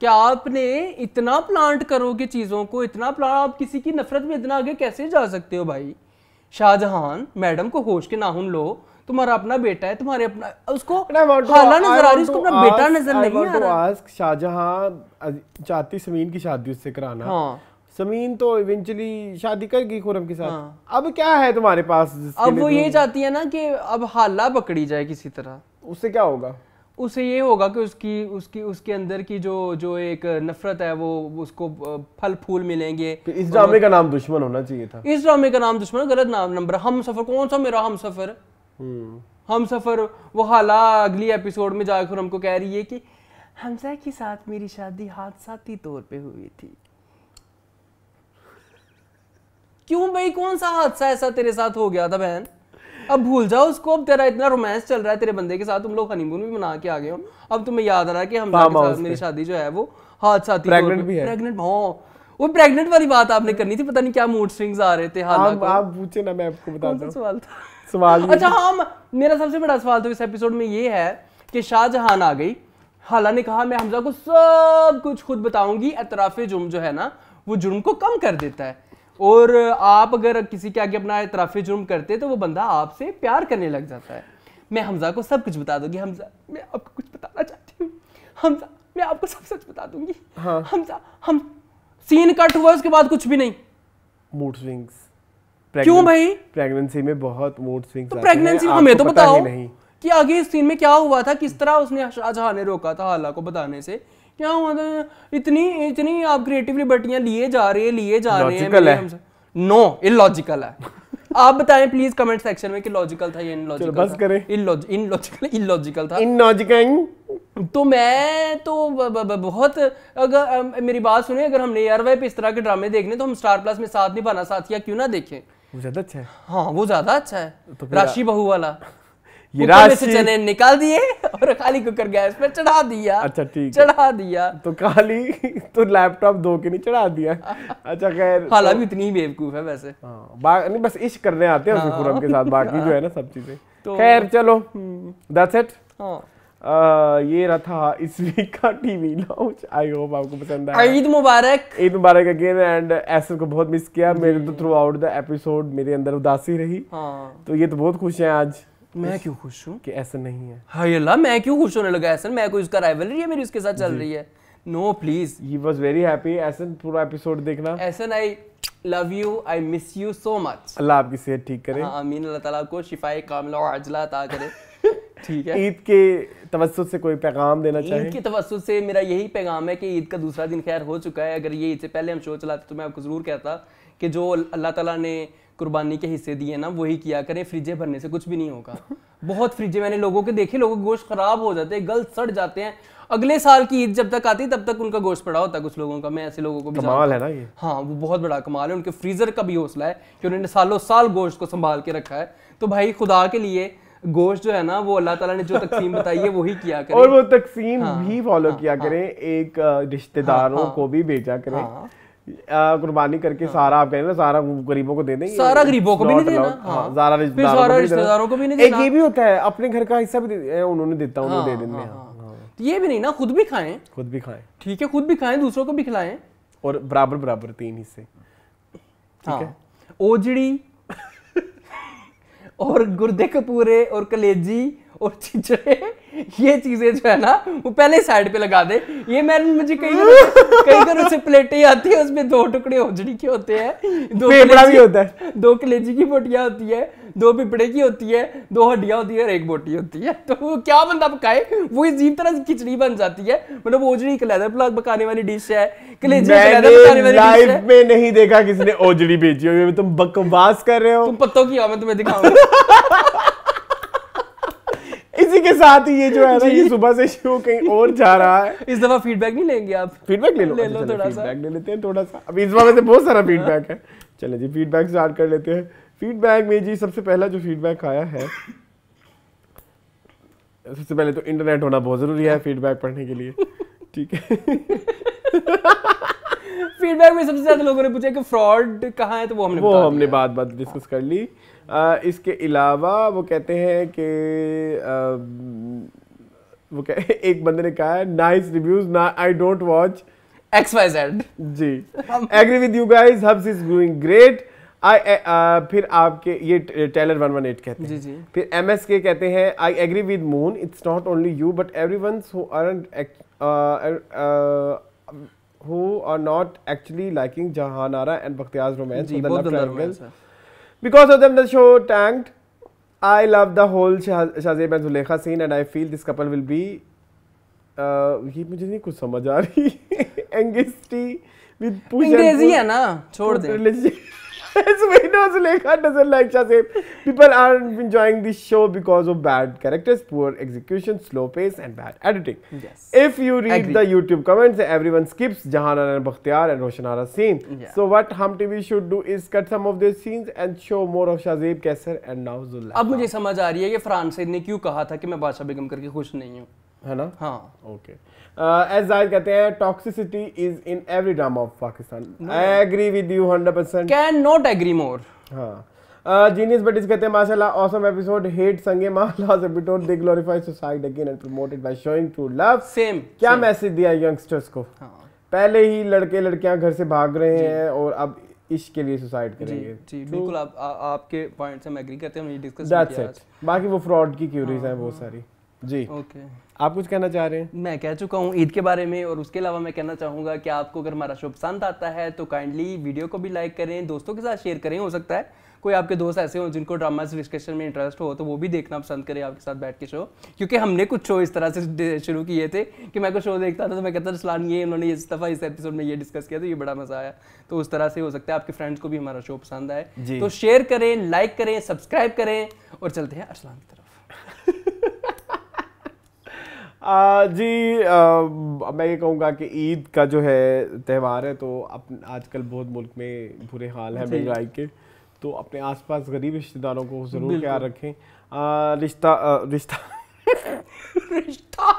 कि आपने इतना प्लांट करोगे चीज़ों को इतना प्लांट आप किसी की नफरत में इतना आगे कैसे जा सकते हो भाई शाहजहान मैडम को होश के नाहन लो तुम्हारा अपना बेटा है तुम्हारे अपना उसको नजर आ रही उसको अपना बेटा नजर नहीं आ रहा शाहजहां चाहती समीन की शादी उससे कराना हाँ समीन तो इवेंचुअली शादी करेगी खुरम के साथ हाँ। अब क्या है तुम्हारे पास अब वो ये चाहती है ना कि अब हाला पकड़ी जाए किसी तरह उससे क्या होगा उसे ये होगा कि उसकी उसकी उसके अंदर की जो जो एक नफरत है वो उसको फल फूल मिलेंगे इस ड्रामे मतलब का नाम दुश्मन होना चाहिए था इस ड्रामे का नाम दुश्मन गलत नाम नंबर हम सफर कौन सा मेरा हम सफर हम्म। हम सफर वो हाला अगली एपिसोड में जाकर हमको कह रही है कि हमजा के साथ मेरी शादी हादसाती तौर पे हुई थी क्यों भाई कौन सा हादसा ऐसा तेरे साथ हो गया था बहन अब भूल जाओ उसको अब तेरा इतना रोमांस चल रहा है तेरे बंदे के साथ तुम लोग हनीमून भी मना के आ गए हो अब तुम्हें याद आ रहा है कि हम हाँ, के साथ मेरी शादी जो है वो हादसा थी प्रेग्नेंट भी है प्रेग्नेंट हां वो प्रेग्नेंट वाली बात आपने करनी थी पता नहीं क्या मूड स्विंग्स आ रहे थे आप आप पूछे ना मैं आपको बता दूं सवाल था सवाल अच्छा हाँ मेरा सबसे बड़ा सवाल तो इस एपिसोड में ये है कि शाहजहान आ गई हाला ने कहा मैं हमजा को सब कुछ खुद बताऊंगी अतराफे जुर्म जो है ना वो जुर्म को कम कर देता है और आप अगर किसी के आगे अपना एतराफ़ी जुर्म करते तो वो बंदा आपसे प्यार करने लग जाता है मैं हमज़ा को सब कुछ बता दूंगी हमज़ा मैं आपको कुछ बताना चाहती हूँ हमज़ा मैं आपको सब सच बता दूंगी हाँ। हमज़ा हम सीन कट हुआ उसके बाद कुछ भी नहीं मूड स्विंग्स क्यों भाई प्रेगनेंसी में बहुत मूड स्विंग्स तो प्रेगनेंसी हमें तो बताओ नहीं कि आगे इस सीन में क्या हुआ था किस तरह उसने शाहजहां ने रोका था हाला को बताने से क्या मतलब इतनी इतनी आप क्रिएटिव लिबर्टियां लिए जा रहे हैं लिए जा रहे हैं नो इलॉजिकल है आप बताएं प्लीज कमेंट सेक्शन में कि लॉजिकल था या इन लॉजिकल बस करें इन लॉजिकल इन लॉजिकल था इन लॉजिकल तो मैं तो बहुत अगर मेरी बात सुने अगर हमने यार वाइप इस तरह के ड्रामे देखने तो हम स्टार प्लस में साथ नहीं बना साथिया क्यों ना देखें वो ज्यादा अच्छा है हाँ वो ज्यादा अच्छा है तो राशि बहु वाला ये राशि चने निकाल दिए और खाली कुकर गैस पे चढ़ा दिया अच्छा ठीक चढ़ा दिया तो खाली तो लैपटॉप धो के नहीं चढ़ा दिया अच्छा खैर हालांकि तो, इतनी ही बेवकूफ है वैसे हाँ बस इश्क करने आते हैं हाँ। खुरम के साथ बाकी जो है ना सब चीजें तो, खैर चलो दैट्स हम्म, इट हाँ ये रहा था इस वीक का टीवी लॉन्च आई होप आपको पसंद आया ईद मुबारक ईद मुबारक अगेन एंड एसर को बहुत मिस किया मेरे तो थ्रू आउट द एपिसोड मेरे अंदर उदासी रही हाँ। तो ये तो बहुत खुश है आज मैं क्यों खुश हूँ कि ऐसा नहीं है हाय अल्लाह मैं क्यों खुश होने लगा ऐसा मैं कोई उसका राइवलरी है मेरी उसके साथ चल रही है no please he was very happy Ahsan पूरा एपिसोड देखना Ahsan I love you I miss you so much Allah आपकी सेहत ठीक करे आमीन हाँ, अल्लाह ताला को शिफाए कामला और अजला अता करे ठीक है ईद के तवसत से कोई पैगाम देना चाहिए ईद के तवसत से मेरा यही पैगाम है कि ईद का दूसरा दिन खैर हो चुका है अगर ये ईद से पहले हम शो चलाते तो मैं आपको ज़रूर कहता कि जो अल्लाह ताला ने कुर्बानी के हिस्से दिए ना वही किया करें फ्रिजे भरने से कुछ भी नहीं होगा बहुत फ्रिजे मैंने लोगों के देखे लोगों के गोश्त खराब हो जाते हैं गल सड़ जाते हैं अगले साल की ईद जब तक आती तब तक उनका गोश्त पड़ा होता है कुछ लोगों का मैं ऐसे लोगों को भी कमाल है ना ये हाँ वो बहुत बड़ा कमाल है उनके फ्रीजर का भी हौसला है कि उन्होंने सालों साल गोश्त को संभाल के रखा है तो भाई खुदा के लिए गोश्त जो है ना वो अल्लाह ताला ने जो तकसीम बताई है वही किया करें और वो तकसीम हाँ, भी फॉलो हाँ, किया हाँ, करें एक रिश्तेदारों हाँ, हाँ, को भी भेजा करें हाँ, कुर्बानी करके हाँ। सारा आप कहें ना सारा गरीबों को दे देंगे सारा गरीबों को भी नहीं देना हाँ।, हाँ। सारा रिश्तेदारों को भी नहीं देना एक ये भी होता है अपने घर का हिस्सा भी उन्होंने देता उन्हें हाँ, दे देते हैं हाँ, तो ये भी नहीं ना खुद भी खाएं खुद भी खाएं ठीक है खुद भी खाएं दूसरों को भी खिलाएं और बराबर बराबर तीन हिस्से ठीक है ओजड़ी और गुर्दे कपूरे और कलेजी और चिचड़े ये चीज़ें जो है ना वो पहले साइड पे लगा दे ये मैंने मुझे कई कई बार उससे प्लेटें आती है उसमें दो टुकड़े ओजड़ी के होते हैं दो पेपड़ा भी होता है दो कलेजी की बोटियां होती है दो पिपड़े की होती है दो हड्डियां होती है और एक बोटी होती है तो वो क्या बंदा पकाए वो अजीब तरह से खिचड़ी बन जाती है मतलब ओजड़ी कलेदा प्लाग पकाने वाली डिश है कलेजी में नहीं देखा किसी ने ओजड़ी बेची हो तुम बकवास कर रहे हो तुम पत्तों की आओ मैं तुम्हें दिखाऊंगा इसी के साथ ही ये जो है ना ये सुबह से शो कहीं और जा रहा है इस दफा फीडबैक नहीं लेंगे आप फीडबैक ले लो ले अच्छा, लो थोड़ा सा फीडबैक ले लेते हैं थोड़ा सा अब इस बार वैसे बहुत सारा फीडबैक है चले जी फीडबैक स्टार्ट कर लेते हैं फीडबैक में जी सबसे पहला जो फीडबैक आया है सबसे पहले तो इंटरनेट होना बहुत ज़रूरी है फीडबैक पढ़ने के लिए ठीक है फीडबैक में सबसे ज़्यादा लोगों ने पूछा कि फ्रॉड कहाँ है तो वो हमने वो हमने बात बात डिस्कस कर ली इसके अलावा वो कहते हैं कि वो कह एक बंदे ने कहा है नाइस रिव्यूज ना I don't watch X Y Z जी agree with you guys Hubs is doing great I फिर आपके ये टेलर वन वन एट कहते हैं जी जी फिर एम एस के कहते हैं I agree with Moon it's not only you but everyone who are not actually liking Jahanara and Bakhtiyaz romance Because of them, the show tanked. I love the whole Shazib and Zulekha scene, and I feel this couple will be. Uh, ये मुझे नहीं कुछ समझ आ रही एंगेस्टी विद अंग्रेजी है ना छोड़ दे Sumaina Zulekha doesn't like Shazib. People aren't enjoying the show because of bad characters, poor execution, slow pace, and bad editing. Yes. If you read Agreed. the YouTube comments, everyone skips Jahanara and Bakhtiar and Roshanara scene. Yeah. So what Hum TV should do is cut some of these scenes and show more of Shazib, kaiser and now Zulekha. अब मुझे समझ आ रही है कि फ्रांस ने क्यों कहा था कि मैं बादशाह बेगम करके खुश नहीं हूँ है ना हाँ ओके एज जाहिर कहते हैं toxicity is in every drama of Pakistan I agree with you hundred percent can not agree more हाँ जीनियस बट इज कहते हैं माशाल्लाह ऑसम एपिसोड हेट संगे माशाल्लाह episode they glorify society again and promoted by showing true love same क्या मैसेज दिया यंगस्टर्स को हाँ. पहले ही लड़के लड़कियां घर से भाग रहे हैं और अब इश्क के लिए सुसाइड करेंगे जी बिल्कुल आप आ, आपके पॉइंट से मैं एग्री करते हैं हमने डिस्कस किया दैट्स इट बाकी वो फ्रॉड की क्यूरीज हाँ, हैं वो हाँ। सारी जी ओके आप कुछ कहना चाह रहे हैं मैं कह चुका हूँ ईद के बारे में और उसके अलावा मैं कहना चाहूंगा कि आपको अगर हमारा शो पसंद आता है तो काइंडली वीडियो को भी लाइक करें दोस्तों के साथ शेयर करें हो सकता है कोई आपके दोस्त ऐसे हो जिनको ड्रामा डिस्कशन में इंटरेस्ट हो तो वो भी देखना पसंद करें आपके साथ बैठ के शो क्योंकि हमने कुछ शो इस तरह से शुरू किए थे कि मैं कुछ शो देखता था तो मैं कहता था ये उन्होंने इस दफ़ा इस एपिसोड में ये डिस्कस किया तो ये बड़ा मज़ा आया तो उस तरह से हो सकता है आपके फ्रेंड्स को भी हमारा शो पसंद आए तो शेयर करें लाइक करें सब्सक्राइब करें और चलते हैं अरसलान की तरफ आ, जी आ, मैं ये कहूँगा कि ईद का जो है त्यौहार है तो अप आजकल बहुत मुल्क में बुरे हाल है महंगाई के तो अपने आसपास गरीब रिश्तेदारों को ज़रूर ख्याल रखें रिश्ता रिश्ता रिश्ता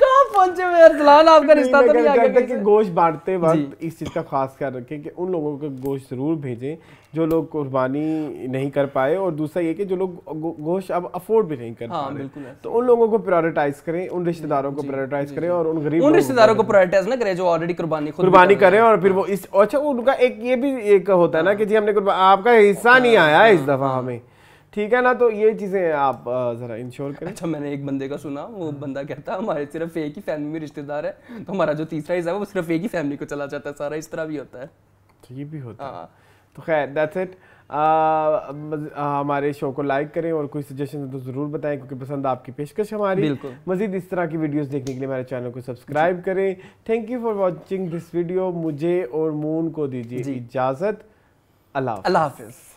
पहुंचे हुए अरसलान आपका रिश्ता तो नहीं कि गोश्त बांटते वक्त इस चीज़ का खास ख्याल रखें कि उन लोगों को गोश्त ज़रूर भेजें जो लोग कुर्बानी नहीं कर पाए और दूसरा ये कि जो लोग गोश्त अब अफोर्ड भी नहीं कर हाँ, पाए तो उन लोगों को प्रायोरिटाइज करें उन रिश्तेदारों को प्रायोरिटाइज करें और उन गरीब उन रिश्तेदारों को प्रायोरिटाइज ना करें जो ऑलरेडी कुर्बानी कुर्बानी करें और फिर वो इस अच्छा उनका एक ये भी एक होता है ना हाँ। कि जी हमने आपका हिस्सा हाँ, नहीं आया इस हाँ, दफ़ा हमें ठीक है ना तो ये चीज़ें आप ज़रा इंश्योर करें अच्छा मैंने एक बंदे का सुना वो बंदा कहता है हमारे सिर्फ एक ही फैमिली में रिश्तेदार है तो हमारा जो तीसरा हिस्सा है वो सिर्फ एक ही फैमिली को चला जाता है सारा इस तरह भी होता है तो ये भी होता है हाँ। तो खैर दैट्स इट हमारे शो को लाइक करें और कोई सजेशन तो ज़रूर बताएं क्योंकि पसंद आपकी पेशकश हमारी मज़ीद इस तरह की वीडियोस देखने के लिए हमारे चैनल को सब्सक्राइब करें thank you for watching this video मुझे और मून को दीजिए इजाज़त अल्लाह हाफिज़